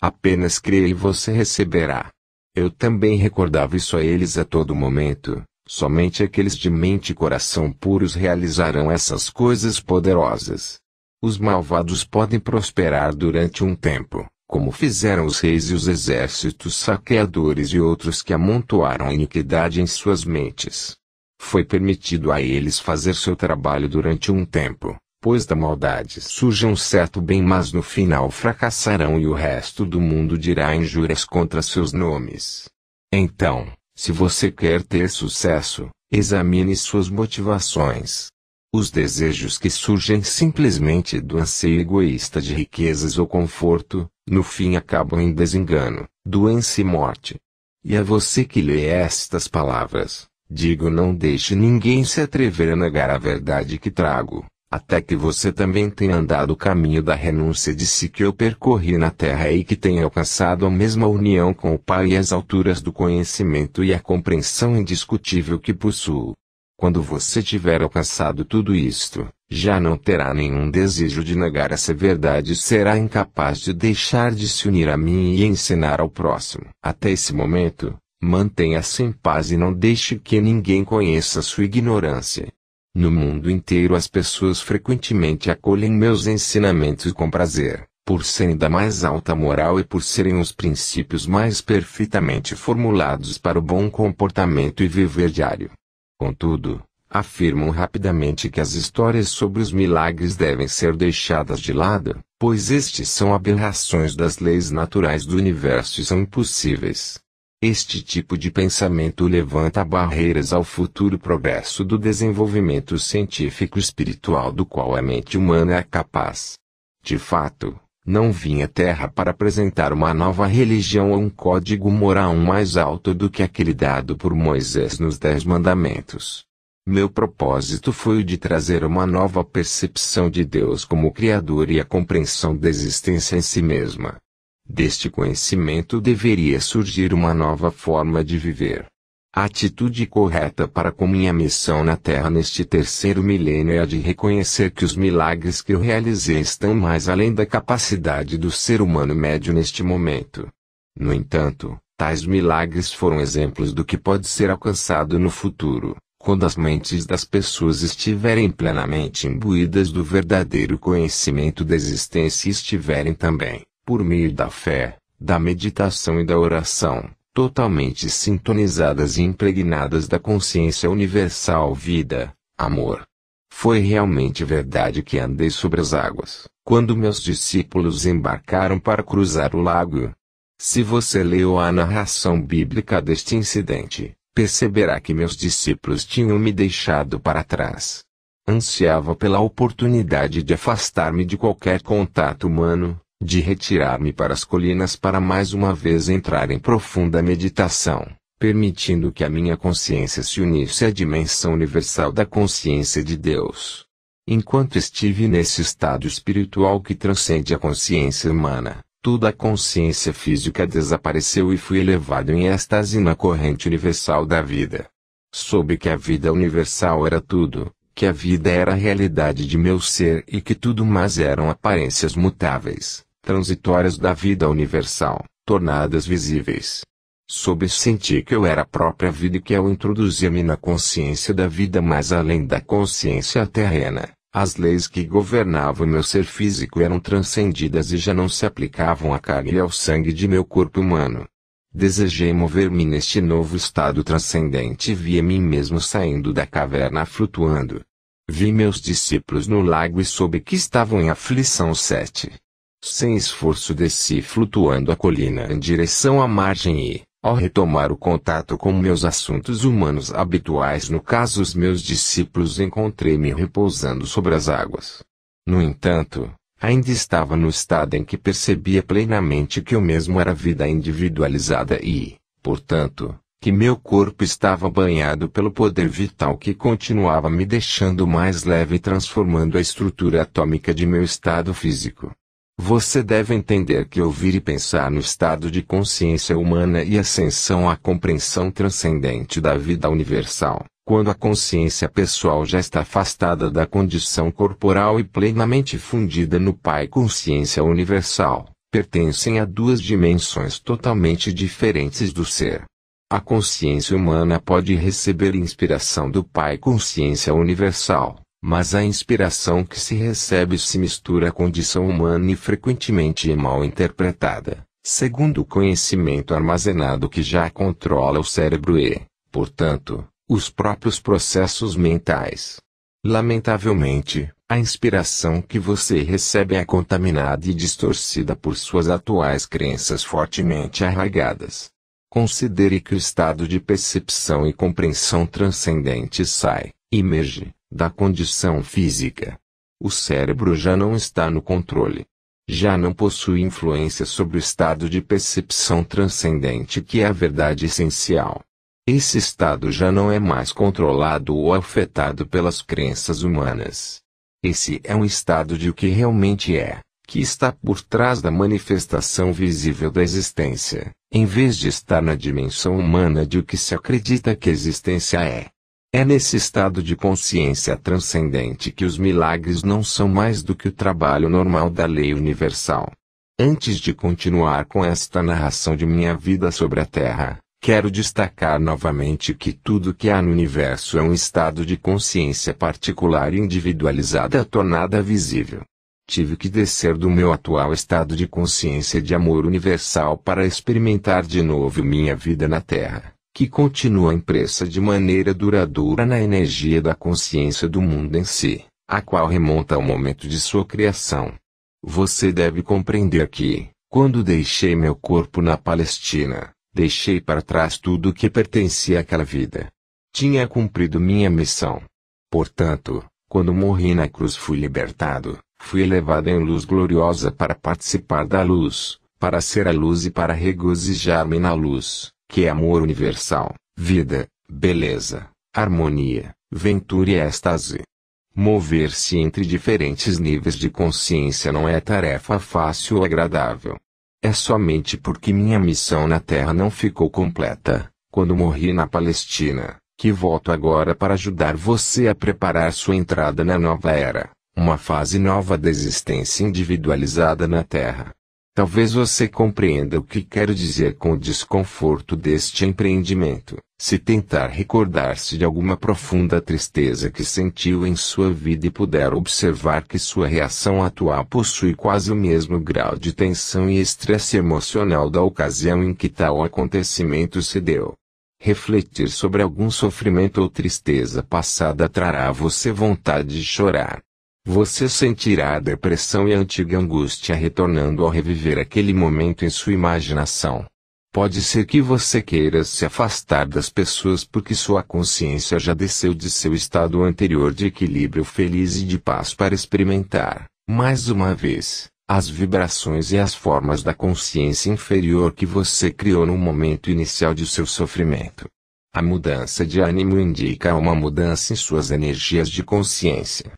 Apenas creia e você receberá. Eu também recordava isso a eles a todo momento. Somente aqueles de mente e coração puros realizarão essas coisas poderosas. Os malvados podem prosperar durante um tempo, como fizeram os reis e os exércitos saqueadores e outros que amontoaram a iniquidade em suas mentes. Foi permitido a eles fazer seu trabalho durante um tempo, pois da maldade surge um certo bem, mas no final fracassarão e o resto do mundo dirá injúrias contra seus nomes. Então, se você quer ter sucesso, examine suas motivações. Os desejos que surgem simplesmente do anseio egoísta de riquezas ou conforto, no fim acabam em desengano, doença e morte. E a é você que lê estas palavras, digo não deixe ninguém se atrever a negar a verdade que trago, até que você também tenha andado o caminho da renúncia de si que eu percorri na terra e que tenha alcançado a mesma união com o Pai e as alturas do conhecimento e a compreensão indiscutível que possuo. Quando você tiver alcançado tudo isto, já não terá nenhum desejo de negar essa verdade e será incapaz de deixar de se unir a mim e ensinar ao próximo. Até esse momento, mantenha-se em paz e não deixe que ninguém conheça sua ignorância. No mundo inteiro as pessoas frequentemente acolhem meus ensinamentos com prazer, por serem da mais alta moral e por serem os princípios mais perfeitamente formulados para o bom comportamento e viver diário. Contudo, afirmam rapidamente que as histórias sobre os milagres devem ser deixadas de lado, pois estes são aberrações das leis naturais do universo e são impossíveis. Este tipo de pensamento levanta barreiras ao futuro progresso do desenvolvimento científico espiritual do qual a mente humana é capaz. De fato, não vim à Terra para apresentar uma nova religião ou um código moral mais alto do que aquele dado por Moisés nos Dez Mandamentos. Meu propósito foi o de trazer uma nova percepção de Deus como Criador e a compreensão da existência em si mesma. Deste conhecimento deveria surgir uma nova forma de viver, a atitude correta para com minha missão na Terra neste terceiro milênio é a de reconhecer que os milagres que eu realizei estão mais além da capacidade do ser humano médio neste momento. No entanto, tais milagres foram exemplos do que pode ser alcançado no futuro, quando as mentes das pessoas estiverem plenamente imbuídas do verdadeiro conhecimento da existência e estiverem também, por meio da fé, da meditação e da oração, totalmente sintonizadas e impregnadas da consciência universal vida, amor. Foi realmente verdade que andei sobre as águas, quando meus discípulos embarcaram para cruzar o lago. Se você leu a narração bíblica deste incidente, perceberá que meus discípulos tinham me deixado para trás. Ansiava pela oportunidade de afastar-me de qualquer contato humano, de retirar-me para as colinas para mais uma vez entrar em profunda meditação, permitindo que a minha consciência se unisse à dimensão universal da consciência de Deus. Enquanto estive nesse estado espiritual que transcende a consciência humana, toda a consciência física desapareceu e fui elevado em êxtase na corrente universal da vida. Soube que a vida universal era tudo, que a vida era a realidade de meu ser e que tudo mais eram aparências mutáveis transitórias da vida universal, tornadas visíveis. Soube sentir que eu era a própria vida e que eu introduzia-me na consciência da vida mais além da consciência terrena. As leis que governavam meu ser físico eram transcendidas e já não se aplicavam à carne e ao sangue de meu corpo humano. Desejei mover-me neste novo estado transcendente e vi a mim mesmo saindo da caverna flutuando. Vi meus discípulos no lago e soube que estavam em aflição sete sem esforço desci flutuando a colina em direção à margem e, ao retomar o contato com meus assuntos humanos habituais, no caso os meus discípulos, encontrei-me repousando sobre as águas. No entanto, ainda estava no estado em que percebia plenamente que eu mesmo era vida individualizada e, portanto, que meu corpo estava banhado pelo poder vital que continuava me deixando mais leve e transformando a estrutura atômica de meu estado físico. Você deve entender que ouvir e pensar no estado de consciência humana e ascensão à compreensão transcendente da vida universal, quando a consciência pessoal já está afastada da condição corporal e plenamente fundida no Pai Consciência Universal, pertencem a duas dimensões totalmente diferentes do ser. A consciência humana pode receber inspiração do Pai Consciência Universal, mas a inspiração que se recebe se mistura à condição humana e frequentemente é mal interpretada, segundo o conhecimento armazenado que já controla o cérebro e, portanto, os próprios processos mentais. Lamentavelmente, a inspiração que você recebe é contaminada e distorcida por suas atuais crenças fortemente arraigadas. Considere que o estado de percepção e compreensão transcendente sai, emerge, da condição física. O cérebro já não está no controle. Já não possui influência sobre o estado de percepção transcendente que é a verdade essencial. Esse estado já não é mais controlado ou afetado pelas crenças humanas. Esse é um estado de o que realmente é, que está por trás da manifestação visível da existência, em vez de estar na dimensão humana de o que se acredita que a existência é. É nesse estado de consciência transcendente que os milagres não são mais do que o trabalho normal da lei universal. Antes de continuar com esta narração de minha vida sobre a Terra, quero destacar novamente que tudo que há no universo é um estado de consciência particular e individualizada tornada visível. Tive que descer do meu atual estado de consciência de amor universal para experimentar de novo minha vida na Terra que continua impressa de maneira duradoura na energia da consciência do mundo em si, a qual remonta ao momento de sua criação. Você deve compreender que, quando deixei meu corpo na Palestina, deixei para trás tudo o que pertencia àquela vida. Tinha cumprido minha missão. Portanto, quando morri na cruz fui libertado, fui elevado em luz gloriosa para participar da luz, para ser a luz e para regozijar-me na luz que é amor universal, vida, beleza, harmonia, ventura e êxtase. Mover-se entre diferentes níveis de consciência não é tarefa fácil ou agradável. É somente porque minha missão na Terra não ficou completa, quando morri na Palestina, que volto agora para ajudar você a preparar sua entrada na nova era, uma fase nova da existência individualizada na Terra. Talvez você compreenda o que quero dizer com o desconforto deste empreendimento, se tentar recordar-se de alguma profunda tristeza que sentiu em sua vida e puder observar que sua reação atual possui quase o mesmo grau de tensão e estresse emocional da ocasião em que tal acontecimento se deu. Refletir sobre algum sofrimento ou tristeza passada trará a você vontade de chorar, você sentirá a depressão e a antiga angústia retornando ao reviver aquele momento em sua imaginação. Pode ser que você queira se afastar das pessoas porque sua consciência já desceu de seu estado anterior de equilíbrio feliz e de paz para experimentar, mais uma vez, as vibrações e as formas da consciência inferior que você criou no momento inicial de seu sofrimento. A mudança de ânimo indica uma mudança em suas energias de consciência.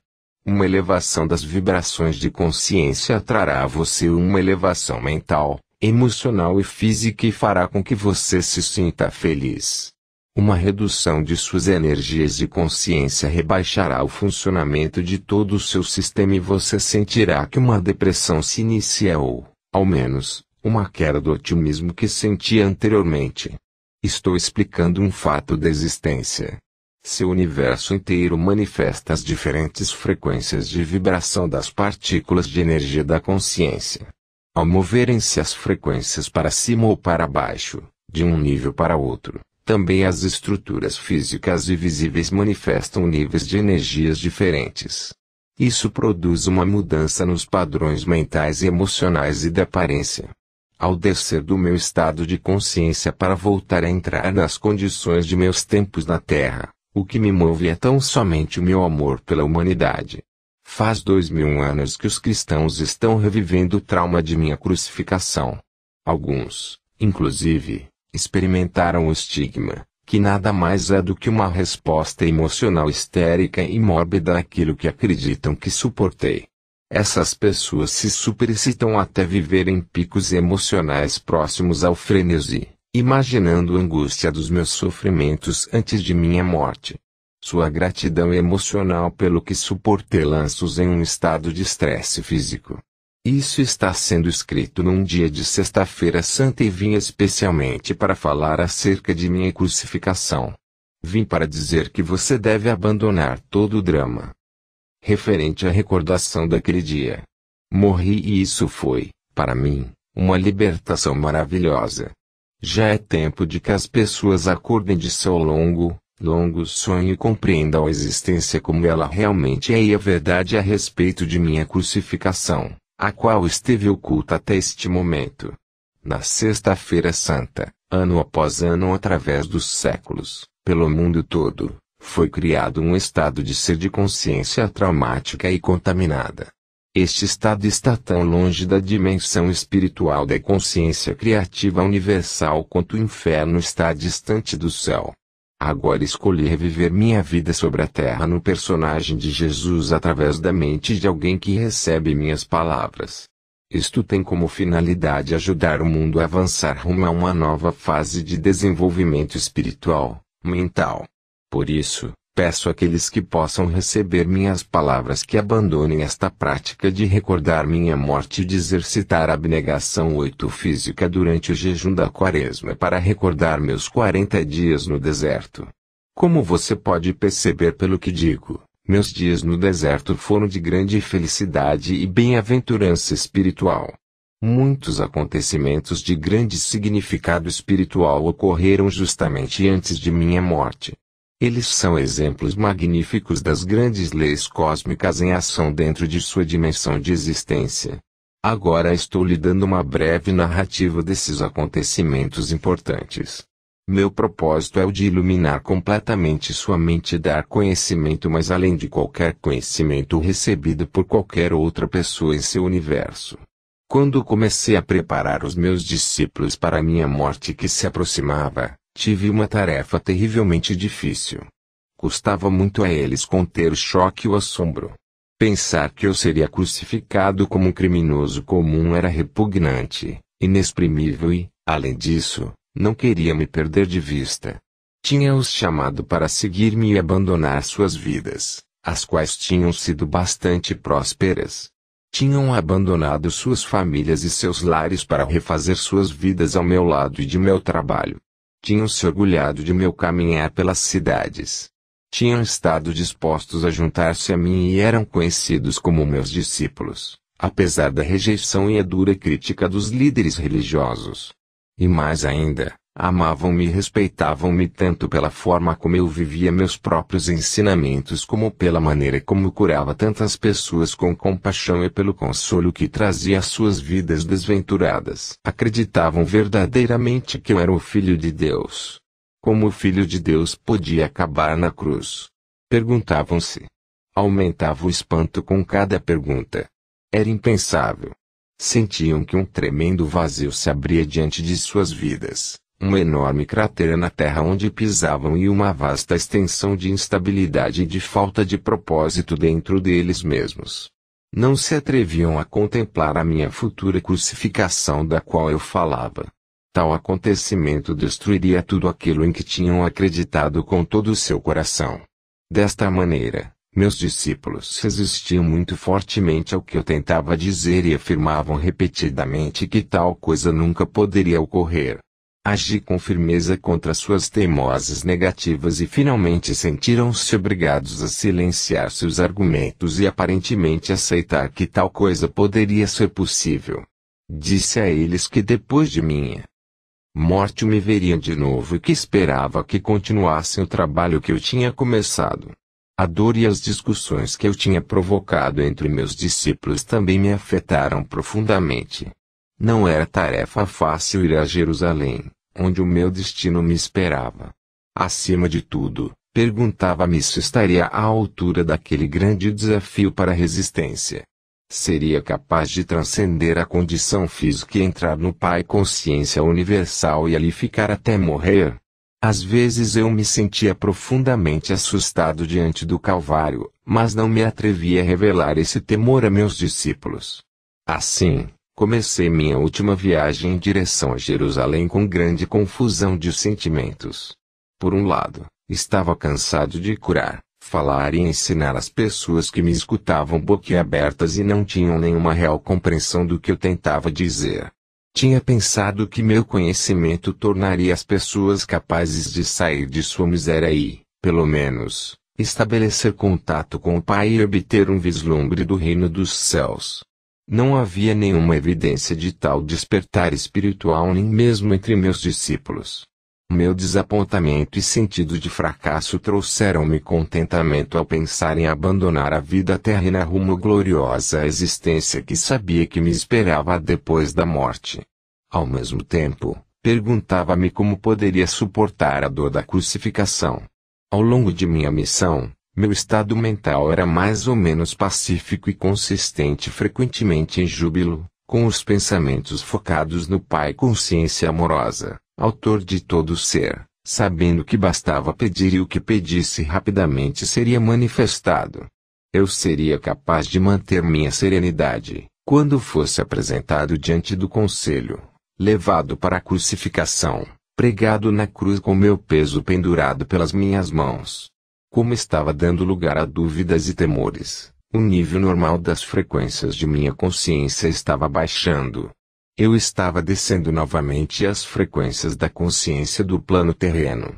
Uma elevação das vibrações de consciência trará a você uma elevação mental, emocional e física e fará com que você se sinta feliz. Uma redução de suas energias de consciência rebaixará o funcionamento de todo o seu sistema e você sentirá que uma depressão se inicia ou, ao menos, uma queda do otimismo que sentia anteriormente. Estou explicando um fato da existência, seu universo inteiro manifesta as diferentes frequências de vibração das partículas de energia da consciência. Ao moverem-se as frequências para cima ou para baixo, de um nível para outro, também as estruturas físicas e visíveis manifestam níveis de energias diferentes. Isso produz uma mudança nos padrões mentais e emocionais e da aparência. Ao descer do meu estado de consciência para voltar a entrar nas condições de meus tempos na Terra, o que me move é tão somente o meu amor pela humanidade. Faz dois mil anos que os cristãos estão revivendo o trauma de minha crucificação. Alguns, inclusive, experimentaram o estigma, que nada mais é do que uma resposta emocional histérica e mórbida àquilo que acreditam que suportei. Essas pessoas se supercitam até viverem picos emocionais próximos ao frenesi imaginando a angústia dos meus sofrimentos antes de minha morte. Sua gratidão emocional pelo que suportei lanços em um estado de estresse físico. Isso está sendo escrito num dia de sexta-feira santa e vim especialmente para falar acerca de minha crucificação. Vim para dizer que você deve abandonar todo o drama referente à recordação daquele dia. Morri e isso foi, para mim, uma libertação maravilhosa. Já é tempo de que as pessoas acordem de seu longo, longo sonho e compreendam a existência como ela realmente é e a verdade a respeito de minha crucificação, a qual esteve oculta até este momento. Na Sexta-feira Santa, ano após ano através dos séculos, pelo mundo todo, foi criado um estado de ser de consciência traumática e contaminada, este estado está tão longe da dimensão espiritual da consciência criativa universal quanto o inferno está distante do céu. Agora escolhi reviver minha vida sobre a terra no personagem de Jesus através da mente de alguém que recebe minhas palavras. Isto tem como finalidade ajudar o mundo a avançar rumo a uma nova fase de desenvolvimento espiritual, mental. Por isso, peço àqueles que possam receber minhas palavras que abandonem esta prática de recordar minha morte e de exercitar a abnegação oito física durante o jejum da quaresma para recordar meus 40 dias no deserto. Como você pode perceber pelo que digo, meus dias no deserto foram de grande felicidade e bem-aventurança espiritual. Muitos acontecimentos de grande significado espiritual ocorreram justamente antes de minha morte, eles são exemplos magníficos das grandes leis cósmicas em ação dentro de sua dimensão de existência. Agora estou lhe dando uma breve narrativa desses acontecimentos importantes. Meu propósito é o de iluminar completamente sua mente e dar conhecimento mais além de qualquer conhecimento recebido por qualquer outra pessoa em seu universo. Quando comecei a preparar os meus discípulos para a minha morte que se aproximava, Tive uma tarefa terrivelmente difícil. Custava muito a eles conter o choque e o assombro. Pensar que eu seria crucificado como um criminoso comum era repugnante, inexprimível e, além disso, não queria me perder de vista. Tinha-os chamado para seguir-me e abandonar suas vidas, as quais tinham sido bastante prósperas. Tinham abandonado suas famílias e seus lares para refazer suas vidas ao meu lado e de meu trabalho. Tinham se orgulhado de meu caminhar pelas cidades. Tinham estado dispostos a juntar-se a mim e eram conhecidos como meus discípulos, apesar da rejeição e a dura crítica dos líderes religiosos. E mais ainda, Amavam-me e respeitavam-me tanto pela forma como eu vivia meus próprios ensinamentos como pela maneira como curava tantas pessoas com compaixão e pelo consolo que trazia às suas vidas desventuradas. Acreditavam verdadeiramente que eu era o Filho de Deus. Como o Filho de Deus podia acabar na cruz? Perguntavam-se. Aumentava o espanto com cada pergunta. Era impensável. Sentiam que um tremendo vazio se abria diante de suas vidas um enorme cratera na terra onde pisavam e uma vasta extensão de instabilidade e de falta de propósito dentro deles mesmos. Não se atreviam a contemplar a minha futura crucificação da qual eu falava. Tal acontecimento destruiria tudo aquilo em que tinham acreditado com todo o seu coração. Desta maneira, meus discípulos resistiam muito fortemente ao que eu tentava dizer e afirmavam repetidamente que tal coisa nunca poderia ocorrer. Agi com firmeza contra suas teimosas negativas e finalmente sentiram-se obrigados a silenciar seus argumentos e aparentemente aceitar que tal coisa poderia ser possível. Disse a eles que depois de minha morte me veriam de novo e que esperava que continuassem o trabalho que eu tinha começado. A dor e as discussões que eu tinha provocado entre meus discípulos também me afetaram profundamente. Não era tarefa fácil ir a Jerusalém, onde o meu destino me esperava. Acima de tudo, perguntava-me se estaria à altura daquele grande desafio para a resistência. Seria capaz de transcender a condição física e entrar no Pai Consciência Universal e ali ficar até morrer? Às vezes eu me sentia profundamente assustado diante do Calvário, mas não me atrevia a revelar esse temor a meus discípulos. Assim, Comecei minha última viagem em direção a Jerusalém com grande confusão de sentimentos. Por um lado, estava cansado de curar, falar e ensinar as pessoas que me escutavam boquiabertas e não tinham nenhuma real compreensão do que eu tentava dizer. Tinha pensado que meu conhecimento tornaria as pessoas capazes de sair de sua miséria e, pelo menos, estabelecer contato com o Pai e obter um vislumbre do reino dos céus. Não havia nenhuma evidência de tal despertar espiritual nem mesmo entre meus discípulos. Meu desapontamento e sentido de fracasso trouxeram-me contentamento ao pensar em abandonar a vida terrena rumo gloriosa à existência que sabia que me esperava depois da morte. Ao mesmo tempo, perguntava-me como poderia suportar a dor da crucificação. Ao longo de minha missão, meu estado mental era mais ou menos pacífico e consistente frequentemente em júbilo, com os pensamentos focados no Pai Consciência Amorosa, autor de todo o ser, sabendo que bastava pedir e o que pedisse rapidamente seria manifestado. Eu seria capaz de manter minha serenidade, quando fosse apresentado diante do conselho, levado para a crucificação, pregado na cruz com meu peso pendurado pelas minhas mãos, como estava dando lugar a dúvidas e temores, o nível normal das frequências de minha consciência estava baixando. Eu estava descendo novamente as frequências da consciência do plano terreno.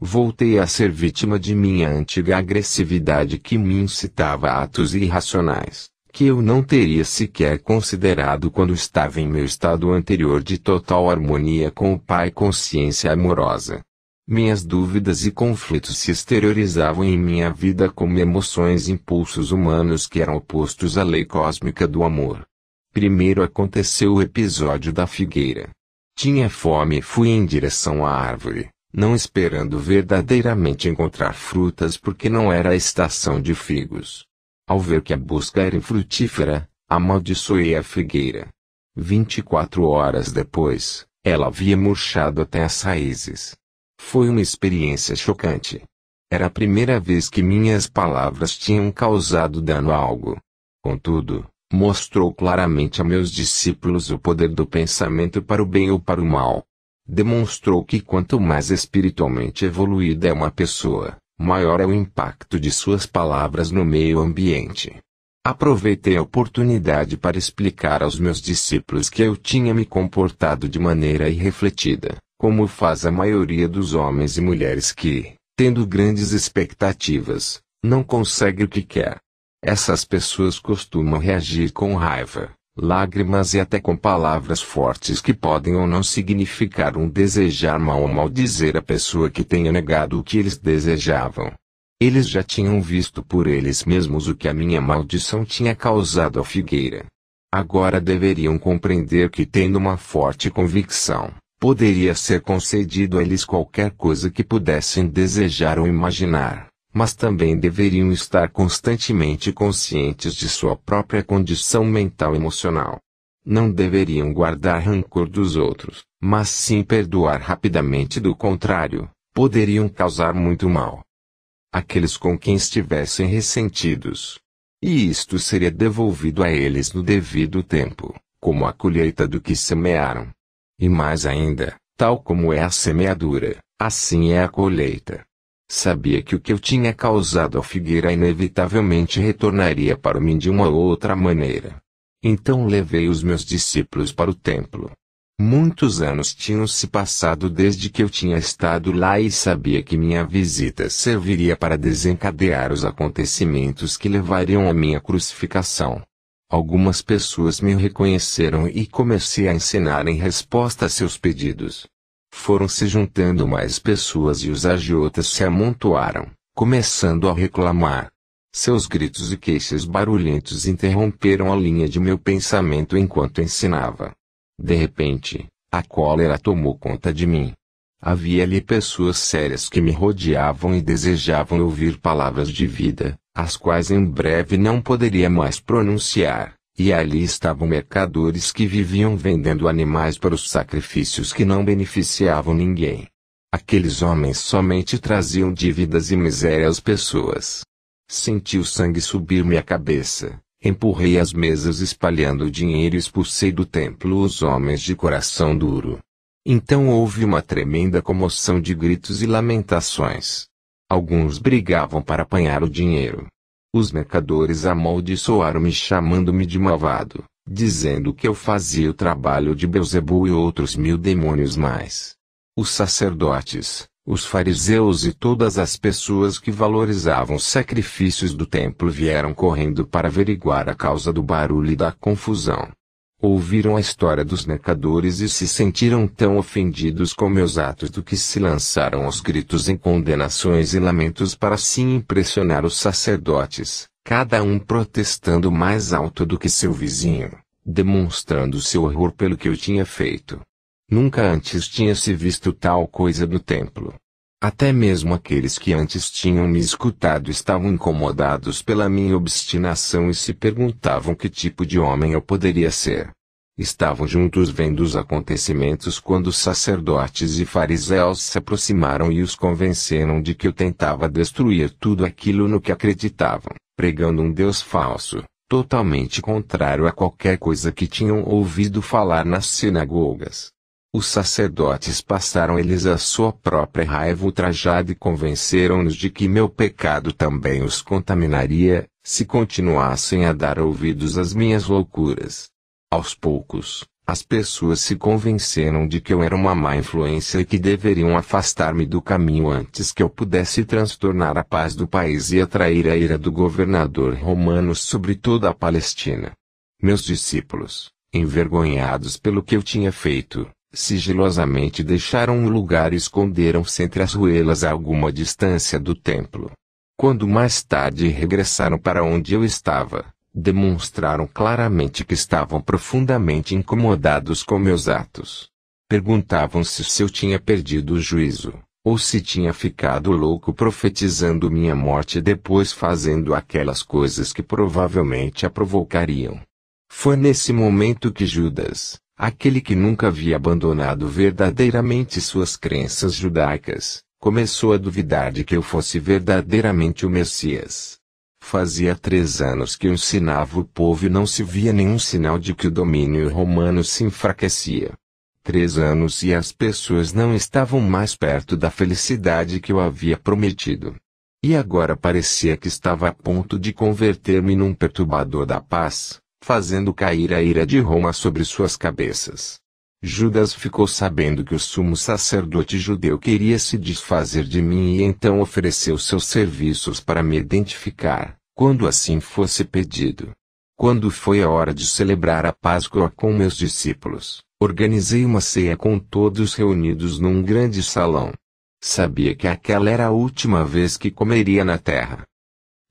Voltei a ser vítima de minha antiga agressividade que me incitava a atos irracionais, que eu não teria sequer considerado quando estava em meu estado anterior de total harmonia com o Pai Consciência Amorosa. Minhas dúvidas e conflitos se exteriorizavam em minha vida como emoções e impulsos humanos que eram opostos à lei cósmica do amor. Primeiro aconteceu o episódio da figueira. Tinha fome e fui em direção à árvore, não esperando verdadeiramente encontrar frutas porque não era a estação de figos. Ao ver que a busca era infrutífera, amaldiçoei a figueira. Vinte e quatro horas depois, ela havia murchado até as raízes. Foi uma experiência chocante. Era a primeira vez que minhas palavras tinham causado dano a algo. Contudo, mostrou claramente a meus discípulos o poder do pensamento para o bem ou para o mal. Demonstrou que quanto mais espiritualmente evoluída é uma pessoa, maior é o impacto de suas palavras no meio ambiente. Aproveitei a oportunidade para explicar aos meus discípulos que eu tinha me comportado de maneira irrefletida como faz a maioria dos homens e mulheres que, tendo grandes expectativas, não consegue o que quer. Essas pessoas costumam reagir com raiva, lágrimas e até com palavras fortes que podem ou não significar um desejar mal ou maldizer a pessoa que tenha negado o que eles desejavam. Eles já tinham visto por eles mesmos o que a minha maldição tinha causado à figueira. Agora deveriam compreender que, tendo uma forte convicção, Poderia ser concedido a eles qualquer coisa que pudessem desejar ou imaginar, mas também deveriam estar constantemente conscientes de sua própria condição mental e emocional. Não deveriam guardar rancor dos outros, mas sim perdoar rapidamente, do contrário, poderiam causar muito mal àqueles com quem estivessem ressentidos. E isto seria devolvido a eles no devido tempo, como a colheita do que semearam. E mais ainda, tal como é a semeadura, assim é a colheita. Sabia que o que eu tinha causado à figueira inevitavelmente retornaria para mim de uma ou outra maneira. Então levei os meus discípulos para o templo. Muitos anos tinham se passado desde que eu tinha estado lá e sabia que minha visita serviria para desencadear os acontecimentos que levariam à minha crucificação. Algumas pessoas me reconheceram e comecei a ensinar em resposta a seus pedidos. Foram se juntando mais pessoas e os agiotas se amontoaram, começando a reclamar. Seus gritos e queixas barulhentos interromperam a linha de meu pensamento enquanto ensinava. De repente, a cólera tomou conta de mim. Havia ali pessoas sérias que me rodeavam e desejavam ouvir palavras de vida, as quais em breve não poderia mais pronunciar, e ali estavam mercadores que viviam vendendo animais para os sacrifícios que não beneficiavam ninguém. Aqueles homens somente traziam dívidas e miséria às pessoas. Senti o sangue subir-me a cabeça, empurrei as mesas espalhando o dinheiro e expulsei do templo os homens de coração duro. Então houve uma tremenda comoção de gritos e lamentações. Alguns brigavam para apanhar o dinheiro. Os mercadores amaldiçoaram-me chamando-me de malvado, dizendo que eu fazia o trabalho de Beuzebu e outros mil demônios mais. Os sacerdotes, os fariseus e todas as pessoas que valorizavam sacrifícios do templo vieram correndo para averiguar a causa do barulho e da confusão ouviram a história dos mercadores e se sentiram tão ofendidos com meus atos do que se lançaram aos gritos em condenações e lamentos para assim impressionar os sacerdotes, cada um protestando mais alto do que seu vizinho, demonstrando seu horror pelo que eu tinha feito. Nunca antes tinha se visto tal coisa no templo. Até mesmo aqueles que antes tinham me escutado estavam incomodados pela minha obstinação e se perguntavam que tipo de homem eu poderia ser. Estavam juntos vendo os acontecimentos quando os sacerdotes e fariseus se aproximaram e os convenceram de que eu tentava destruir tudo aquilo no que acreditavam, pregando um Deus falso, totalmente contrário a qualquer coisa que tinham ouvido falar nas sinagogas. Os sacerdotes passaram eles a sua própria raiva ultrajada e convenceram-nos de que meu pecado também os contaminaria, se continuassem a dar ouvidos às minhas loucuras. Aos poucos, as pessoas se convenceram de que eu era uma má influência e que deveriam afastar-me do caminho antes que eu pudesse transtornar a paz do país e atrair a ira do governador romano sobre toda a Palestina. Meus discípulos, envergonhados pelo que eu tinha feito, sigilosamente deixaram o lugar e esconderam-se entre as ruelas a alguma distância do templo. Quando mais tarde regressaram para onde eu estava, demonstraram claramente que estavam profundamente incomodados com meus atos. Perguntavam-se se eu tinha perdido o juízo, ou se tinha ficado louco profetizando minha morte e depois fazendo aquelas coisas que provavelmente a provocariam. Foi nesse momento que Judas, Aquele que nunca havia abandonado verdadeiramente suas crenças judaicas, começou a duvidar de que eu fosse verdadeiramente o Messias. Fazia três anos que eu ensinava o povo e não se via nenhum sinal de que o domínio romano se enfraquecia. Três anos e as pessoas não estavam mais perto da felicidade que eu havia prometido. E agora parecia que estava a ponto de converter-me num perturbador da paz fazendo cair a ira de Roma sobre suas cabeças. Judas ficou sabendo que o sumo sacerdote judeu queria se desfazer de mim e então ofereceu seus serviços para me identificar, quando assim fosse pedido. Quando foi a hora de celebrar a Páscoa com meus discípulos, organizei uma ceia com todos reunidos num grande salão. Sabia que aquela era a última vez que comeria na terra,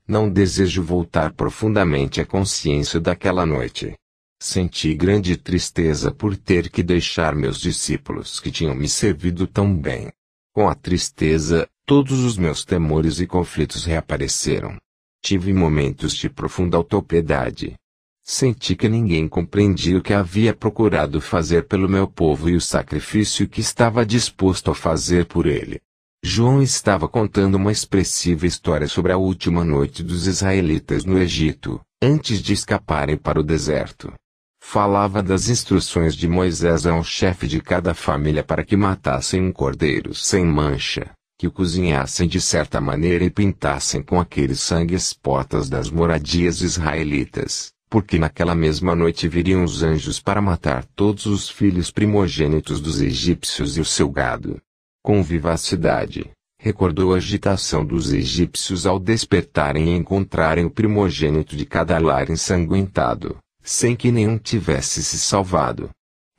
não desejo voltar profundamente à consciência daquela noite. Senti grande tristeza por ter que deixar meus discípulos que tinham me servido tão bem. Com a tristeza, todos os meus temores e conflitos reapareceram. Tive momentos de profunda autopiedade. Senti que ninguém compreendia o que havia procurado fazer pelo meu povo e o sacrifício que estava disposto a fazer por ele. João estava contando uma expressiva história sobre a última noite dos israelitas no Egito, antes de escaparem para o deserto. Falava das instruções de Moisés ao chefe de cada família para que matassem um cordeiro sem mancha, que o cozinhassem de certa maneira e pintassem com aquele sangue as portas das moradias israelitas, porque naquela mesma noite viriam os anjos para matar todos os filhos primogênitos dos egípcios e o seu gado com vivacidade, recordou a agitação dos egípcios ao despertarem e encontrarem o primogênito de cada lar ensanguentado, sem que nenhum tivesse se salvado.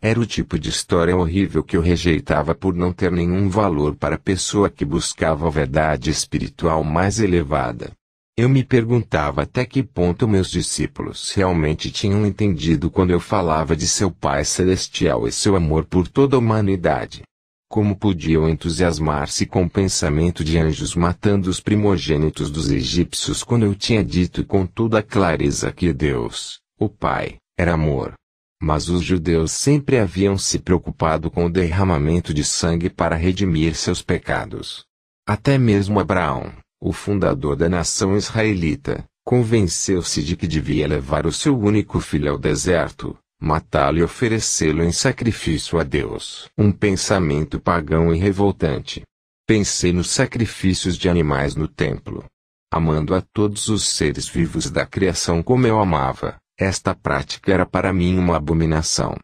Era o tipo de história horrível que eu rejeitava por não ter nenhum valor para a pessoa que buscava a verdade espiritual mais elevada. Eu me perguntava até que ponto meus discípulos realmente tinham entendido quando eu falava de seu Pai Celestial e seu amor por toda a humanidade. Como podiam entusiasmar-se com o pensamento de anjos matando os primogênitos dos egípcios quando eu tinha dito com toda clareza que Deus, o Pai, era amor? Mas os judeus sempre haviam se preocupado com o derramamento de sangue para redimir seus pecados. Até mesmo Abraão, o fundador da nação israelita, convenceu-se de que devia levar o seu único filho ao deserto, matá-lo e oferecê-lo em sacrifício a Deus. Um pensamento pagão e revoltante. Pensei nos sacrifícios de animais no templo. Amando a todos os seres vivos da criação como eu amava, esta prática era para mim uma abominação.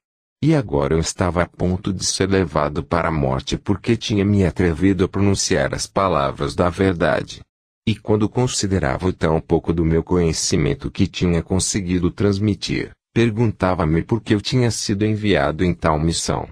E agora eu estava a ponto de ser levado para a morte porque tinha me atrevido a pronunciar as palavras da verdade. E quando considerava o tão pouco do meu conhecimento que tinha conseguido transmitir, Perguntava-me por que eu tinha sido enviado em tal missão.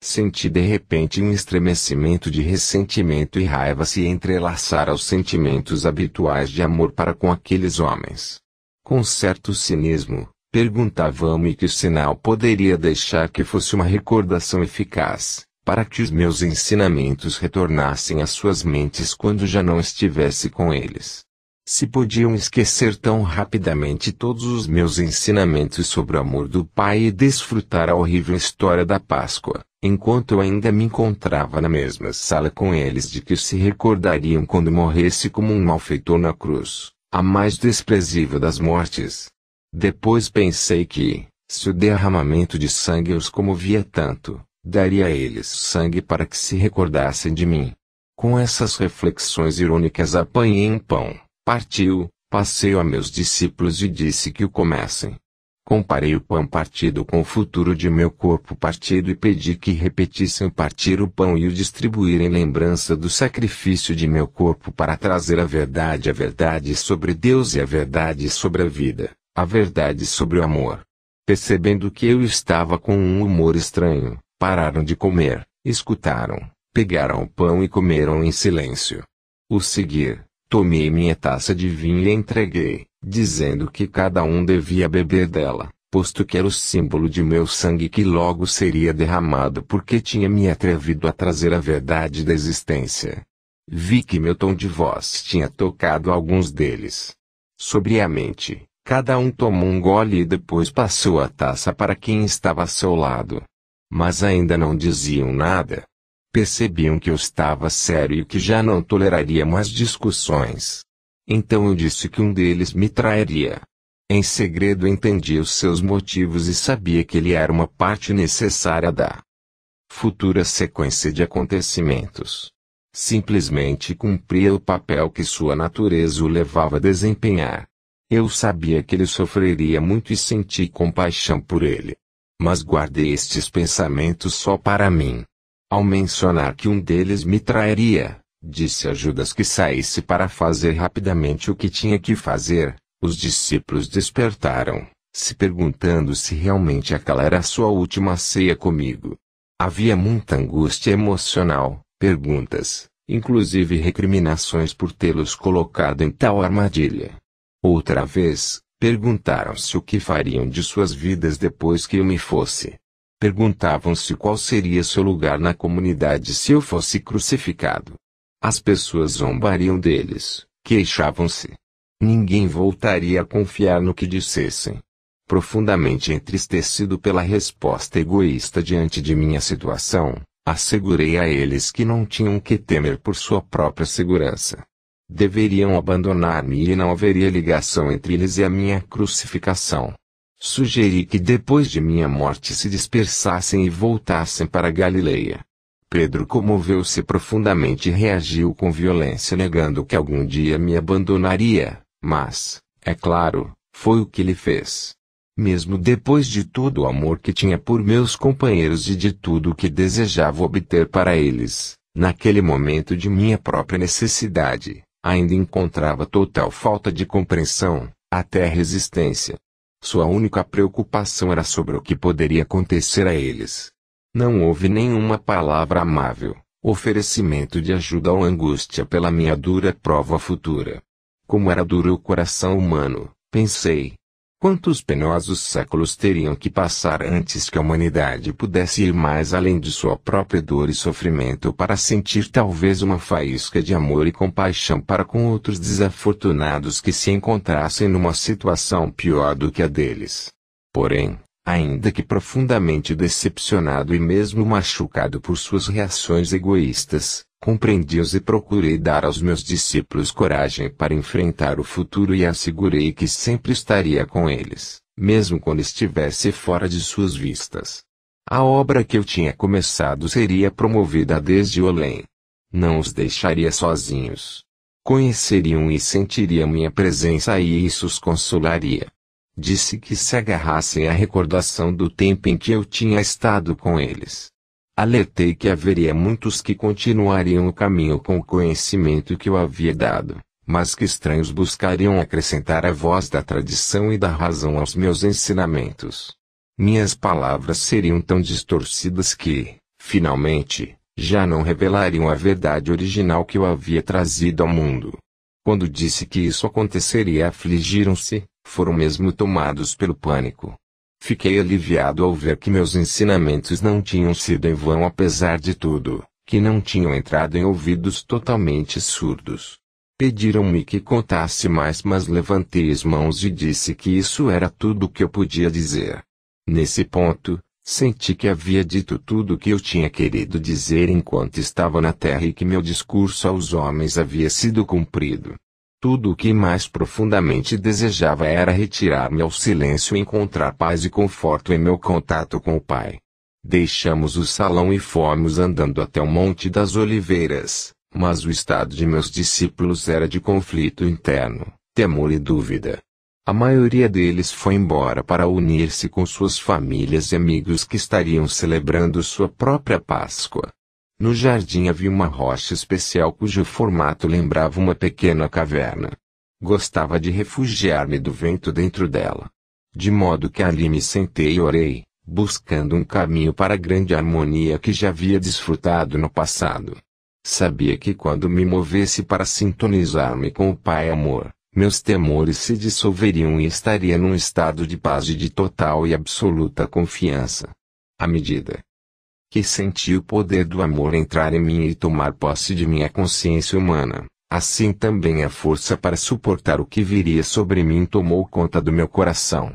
Senti de repente um estremecimento de ressentimento e raiva se entrelaçar aos sentimentos habituais de amor para com aqueles homens. Com certo cinismo, perguntava-me que sinal poderia deixar que fosse uma recordação eficaz, para que os meus ensinamentos retornassem às suas mentes quando já não estivesse com eles se podiam esquecer tão rapidamente todos os meus ensinamentos sobre o amor do Pai e desfrutar a horrível história da Páscoa, enquanto eu ainda me encontrava na mesma sala com eles de que se recordariam quando morresse como um malfeitor na cruz, a mais desprezível das mortes. Depois pensei que, se o derramamento de sangue os comovia tanto, daria a eles sangue para que se recordassem de mim. Com essas reflexões irônicas apanhei um pão Partiu, passei a meus discípulos e disse que o comessem. Comparei o pão partido com o futuro de meu corpo partido e pedi que repetissem partir o pão e o distribuir em lembrança do sacrifício de meu corpo para trazer a verdade, a verdade sobre Deus e a verdade sobre a vida, a verdade sobre o amor. Percebendo que eu estava com um humor estranho, pararam de comer, escutaram, pegaram o pão e comeram em silêncio. O seguir, Tomei minha taça de vinho e entreguei, dizendo que cada um devia beber dela, posto que era o símbolo de meu sangue que logo seria derramado porque tinha me atrevido a trazer a verdade da existência. Vi que meu tom de voz tinha tocado alguns deles. Sobriamente, cada um tomou um gole e depois passou a taça para quem estava a seu lado. Mas ainda não diziam nada. Percebiam que eu estava sério e que já não toleraria mais discussões. Então eu disse que um deles me trairia. Em segredo entendi os seus motivos e sabia que ele era uma parte necessária da futura sequência de acontecimentos. Simplesmente cumpria o papel que sua natureza o levava a desempenhar. Eu sabia que ele sofreria muito e senti compaixão por ele. Mas guardei estes pensamentos só para mim. Ao mencionar que um deles me trairia, disse a Judas que saísse para fazer rapidamente o que tinha que fazer, os discípulos despertaram, se perguntando se realmente aquela era a sua última ceia comigo. Havia muita angústia emocional, perguntas, inclusive recriminações por tê-los colocado em tal armadilha. Outra vez, perguntaram-se o que fariam de suas vidas depois que eu me fosse. Perguntavam-se qual seria seu lugar na comunidade se eu fosse crucificado. As pessoas zombariam deles, queixavam-se. Ninguém voltaria a confiar no que dissessem. Profundamente entristecido pela resposta egoísta diante de minha situação, assegurei a eles que não tinham que temer por sua própria segurança. Deveriam abandonar-me e não haveria ligação entre eles e a minha crucificação sugeri que depois de minha morte se dispersassem e voltassem para Galileia. Pedro comoveu-se profundamente e reagiu com violência negando que algum dia me abandonaria, mas, é claro, foi o que ele fez. Mesmo depois de todo o amor que tinha por meus companheiros e de tudo o que desejava obter para eles, naquele momento de minha própria necessidade, ainda encontrava total falta de compreensão, até resistência. Sua única preocupação era sobre o que poderia acontecer a eles. Não houve nenhuma palavra amável, oferecimento de ajuda ou angústia pela minha dura prova futura. Como era duro o coração humano, pensei, Quantos penosos séculos teriam que passar antes que a humanidade pudesse ir mais além de sua própria dor e sofrimento para sentir talvez uma faísca de amor e compaixão para com outros desafortunados que se encontrassem numa situação pior do que a deles? Porém, ainda que profundamente decepcionado e mesmo machucado por suas reações egoístas, compreendi-os e procurei dar aos meus discípulos coragem para enfrentar o futuro e assegurei que sempre estaria com eles, mesmo quando estivesse fora de suas vistas. A obra que eu tinha começado seria promovida desde o além. Não os deixaria sozinhos. Conheceriam e sentiriam minha presença e isso os consolaria. Disse que se agarrassem à recordação do tempo em que eu tinha estado com eles Alertei que haveria muitos que continuariam o caminho com o conhecimento que eu havia dado, mas que estranhos buscariam acrescentar a voz da tradição e da razão aos meus ensinamentos. Minhas palavras seriam tão distorcidas que, finalmente, já não revelariam a verdade original que eu havia trazido ao mundo. Quando disse que isso aconteceria, afligiram-se, foram mesmo tomados pelo pânico. Fiquei aliviado ao ver que meus ensinamentos não tinham sido em vão apesar de tudo, que não tinham entrado em ouvidos totalmente surdos. Pediram-me que contasse mais, mas levantei as mãos e disse que isso era tudo o que eu podia dizer. Nesse ponto, senti que havia dito tudo o que eu tinha querido dizer enquanto estava na terra e que meu discurso aos homens havia sido cumprido. Tudo o que mais profundamente desejava era retirar-me ao silêncio e encontrar paz e conforto em meu contato com o Pai. Deixamos o salão e fomos andando até o Monte das Oliveiras, mas o estado de meus discípulos era de conflito interno, temor e dúvida. A maioria deles foi embora para unir-se com suas famílias e amigos que estariam celebrando sua própria Páscoa. No jardim havia uma rocha especial cujo formato lembrava uma pequena caverna. Gostava de refugiar-me do vento dentro dela. De modo que ali me sentei e orei, buscando um caminho para a grande harmonia que já havia desfrutado no passado. Sabia que quando me movesse para sintonizar-me com o Pai Amor, meus temores se dissolveriam e estaria num estado de paz e de total e absoluta confiança. À medida que senti o poder do amor entrar em mim e tomar posse de minha consciência humana. Assim também a força para suportar o que viria sobre mim tomou conta do meu coração.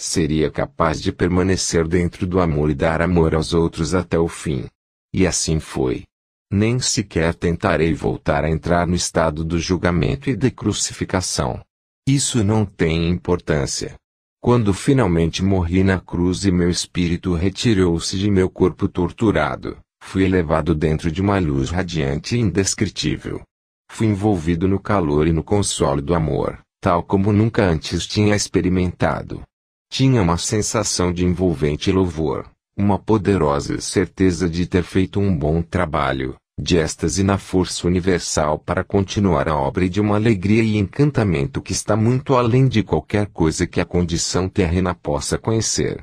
Seria capaz de permanecer dentro do amor e dar amor aos outros até o fim. E assim foi. Nem sequer tentarei voltar a entrar no estado do julgamento e de crucificação. Isso não tem importância quando finalmente morri na cruz e meu espírito retirou-se de meu corpo torturado, fui elevado dentro de uma luz radiante e indescritível. Fui envolvido no calor e no consolo do amor, tal como nunca antes tinha experimentado. Tinha uma sensação de envolvente louvor, uma poderosa certeza de ter feito um bom trabalho, de êxtase na força universal para continuar a obra de uma alegria e encantamento que está muito além de qualquer coisa que a condição terrena possa conhecer.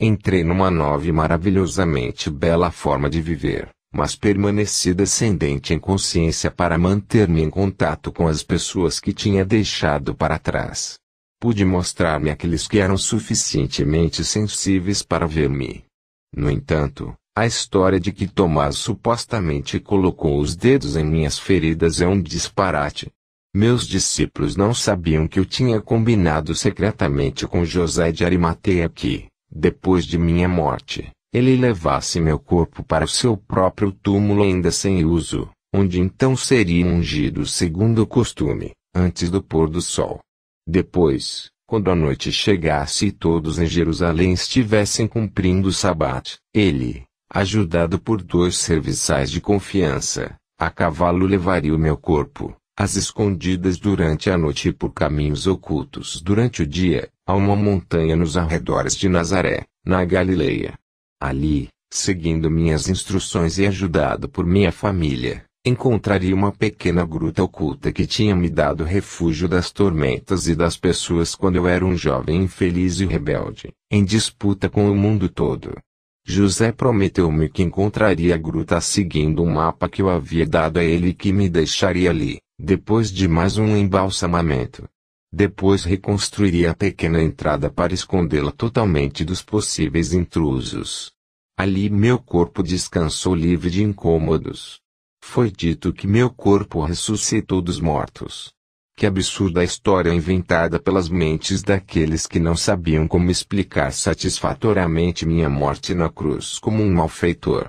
Entrei numa nova e maravilhosamente bela forma de viver, mas permaneci descendente em consciência para manter-me em contato com as pessoas que tinha deixado para trás. Pude mostrar-me aqueles que eram suficientemente sensíveis para ver-me. No entanto, a história de que Tomás supostamente colocou os dedos em minhas feridas é um disparate. Meus discípulos não sabiam que eu tinha combinado secretamente com José de Arimateia que, depois de minha morte, ele levasse meu corpo para o seu próprio túmulo ainda sem uso, onde então seria ungido segundo o costume, antes do pôr do sol. Depois, quando a noite chegasse e todos em Jerusalém estivessem cumprindo o sabat, ele, ajudado por dois serviçais de confiança, a cavalo levaria o meu corpo, às escondidas durante a noite e por caminhos ocultos durante o dia, a uma montanha nos arredores de Nazaré, na Galileia. Ali, seguindo minhas instruções e ajudado por minha família, encontraria uma pequena gruta oculta que tinha me dado refúgio das tormentas e das pessoas quando eu era um jovem infeliz e rebelde, em disputa com o mundo todo. José prometeu-me que encontraria a gruta seguindo um mapa que eu havia dado a ele e que me deixaria ali, depois de mais um embalsamamento. Depois reconstruiria a pequena entrada para escondê-la totalmente dos possíveis intrusos. Ali meu corpo descansou livre de incômodos. Foi dito que meu corpo ressuscitou dos mortos. Que absurda história inventada pelas mentes daqueles que não sabiam como explicar satisfatoriamente minha morte na cruz como um malfeitor.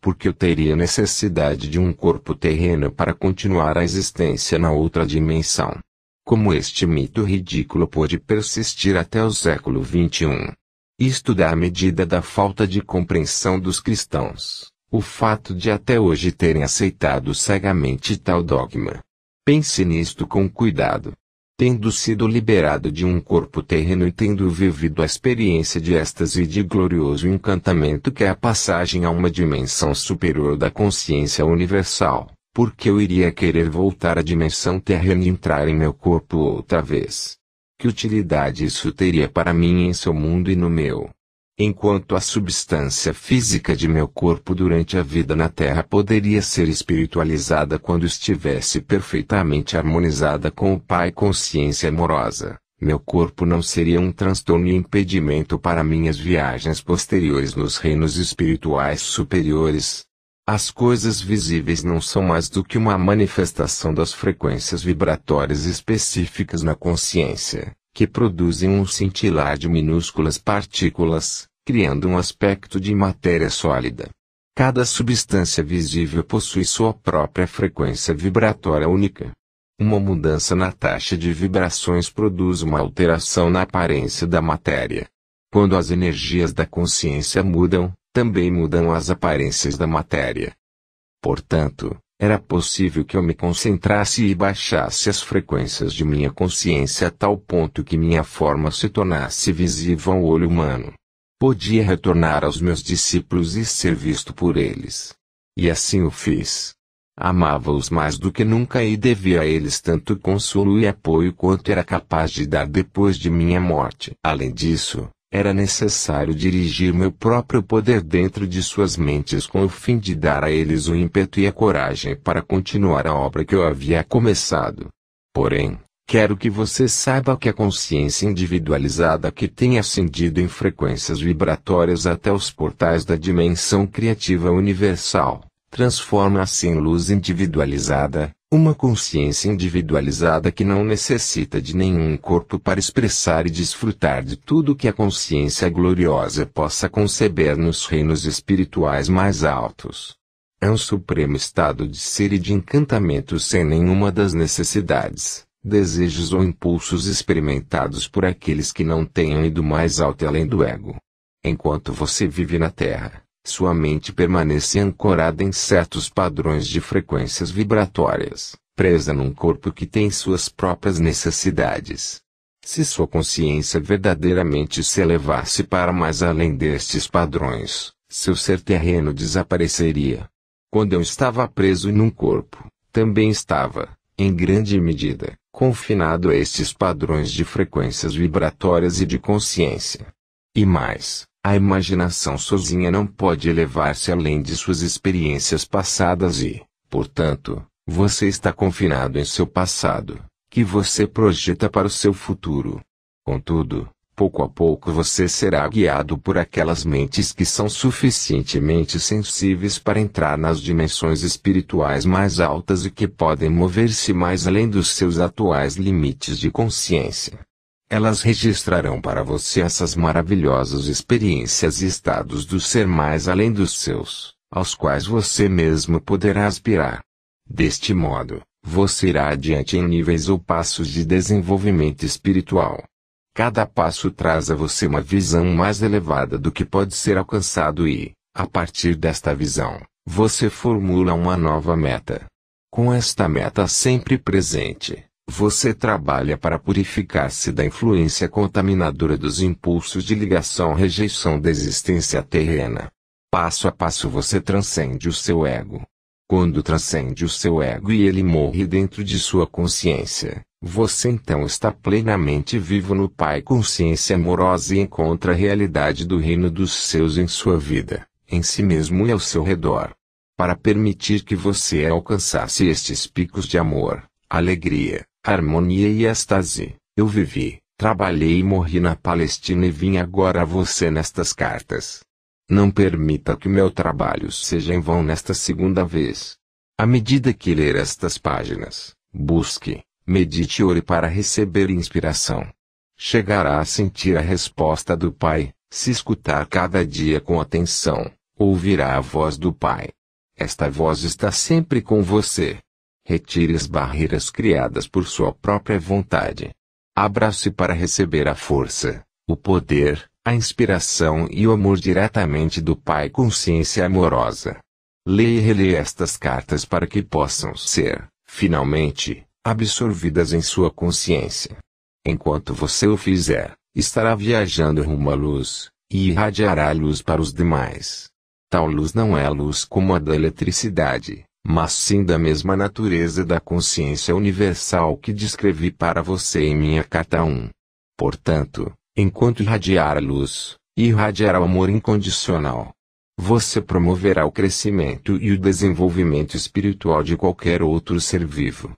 Porque eu teria necessidade de um corpo terreno para continuar a existência na outra dimensão. Como este mito ridículo pôde persistir até o século XXI? Isto dá a medida da falta de compreensão dos cristãos, o fato de até hoje terem aceitado cegamente tal dogma. Pense nisto com cuidado. Tendo sido liberado de um corpo terreno e tendo vivido a experiência de êxtase e de glorioso encantamento que é a passagem a uma dimensão superior da consciência universal, porque eu iria querer voltar à dimensão terrena e entrar em meu corpo outra vez? Que utilidade isso teria para mim em seu mundo e no meu? enquanto a substância física de meu corpo durante a vida na Terra poderia ser espiritualizada quando estivesse perfeitamente harmonizada com o Pai consciência amorosa, meu corpo não seria um transtorno e impedimento para minhas viagens posteriores nos reinos espirituais superiores. As coisas visíveis não são mais do que uma manifestação das frequências vibratórias específicas na consciência, que produzem um cintilar de minúsculas partículas, criando um aspecto de matéria sólida. Cada substância visível possui sua própria frequência vibratória única. Uma mudança na taxa de vibrações produz uma alteração na aparência da matéria. Quando as energias da consciência mudam, também mudam as aparências da matéria. Portanto, era possível que eu me concentrasse e baixasse as frequências de minha consciência a tal ponto que minha forma se tornasse visível ao olho humano podia retornar aos meus discípulos e ser visto por eles. E assim o fiz. Amava-os mais do que nunca e devia a eles tanto consolo e apoio quanto era capaz de dar depois de minha morte. Além disso, era necessário dirigir meu próprio poder dentro de suas mentes com o fim de dar a eles o ímpeto e a coragem para continuar a obra que eu havia começado. Porém, Quero que você saiba que a consciência individualizada que tem ascendido em frequências vibratórias até os portais da dimensão criativa universal, transforma-se em luz individualizada, uma consciência individualizada que não necessita de nenhum corpo para expressar e desfrutar de tudo que a consciência gloriosa possa conceber nos reinos espirituais mais altos. É um supremo estado de ser e de encantamento sem nenhuma das necessidades desejos ou impulsos experimentados por aqueles que não tenham ido mais alto além do ego. Enquanto você vive na Terra, sua mente permanece ancorada em certos padrões de frequências vibratórias, presa num corpo que tem suas próprias necessidades. Se sua consciência verdadeiramente se elevasse para mais além destes padrões, seu ser terreno desapareceria. Quando eu estava preso num corpo, também estava, em grande medida, confinado a estes padrões de frequências vibratórias e de consciência. E mais, a imaginação sozinha não pode elevar-se além de suas experiências passadas e, portanto, você está confinado em seu passado, que você projeta para o seu futuro. Contudo, pouco a pouco você será guiado por aquelas mentes que são suficientemente sensíveis para entrar nas dimensões espirituais mais altas e que podem mover-se mais além dos seus atuais limites de consciência. Elas registrarão para você essas maravilhosas experiências e estados do ser mais além dos seus, aos quais você mesmo poderá aspirar. Deste modo, você irá adiante em níveis ou passos de desenvolvimento espiritual. Cada passo traz a você uma visão mais elevada do que pode ser alcançado e, a partir desta visão, você formula uma nova meta. Com esta meta sempre presente, você trabalha para purificar-se da influência contaminadora dos impulsos de ligação-rejeição da existência terrena. Passo a passo você transcende o seu ego, quando transcende o seu ego e ele morre dentro de sua consciência, você então está plenamente vivo no Pai consciência amorosa e encontra a realidade do reino dos seus em sua vida, em si mesmo e ao seu redor. Para permitir que você alcançasse estes picos de amor, alegria, harmonia e êxtase, eu vivi, trabalhei e morri na Palestina e vim agora a você nestas cartas. Não permita que meu trabalho seja em vão nesta segunda vez. À medida que ler estas páginas, busque, medite e ore para receber inspiração. Chegará a sentir a resposta do Pai, se escutar cada dia com atenção, ouvirá a voz do Pai. Esta voz está sempre com você. Retire as barreiras criadas por sua própria vontade. Abra-se para receber a força, o poder, a inspiração e o amor diretamente do Pai consciência amorosa. Leia e releia estas cartas para que possam ser, finalmente, absorvidas em sua consciência. Enquanto você o fizer, estará viajando rumo à luz, e irradiará luz para os demais. Tal luz não é a luz como a da eletricidade, mas sim da mesma natureza da consciência universal que descrevi para você em minha carta 1. Portanto, Enquanto irradiar a luz, irradiará o amor incondicional. Você promoverá o crescimento e o desenvolvimento espiritual de qualquer outro ser vivo.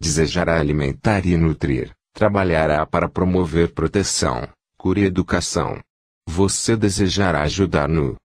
Desejará alimentar e nutrir, trabalhará para promover proteção, cura e educação. Você desejará ajudar no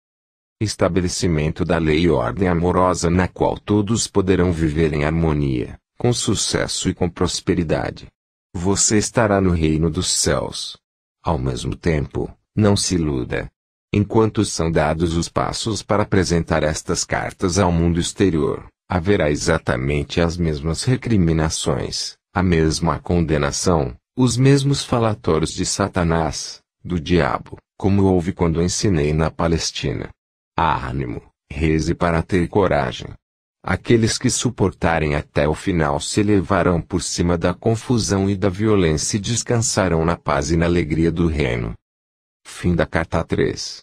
estabelecimento da lei e ordem amorosa na qual todos poderão viver em harmonia, com sucesso e com prosperidade. Você estará no reino dos céus, ao mesmo tempo, não se iluda. Enquanto são dados os passos para apresentar estas cartas ao mundo exterior, haverá exatamente as mesmas recriminações, a mesma condenação, os mesmos falatórios de Satanás, do diabo, como houve quando ensinei na Palestina. Há ânimo, reze para ter coragem. Aqueles que suportarem até o final se elevarão por cima da confusão e da violência e descansarão na paz e na alegria do reino. Fim da carta 3.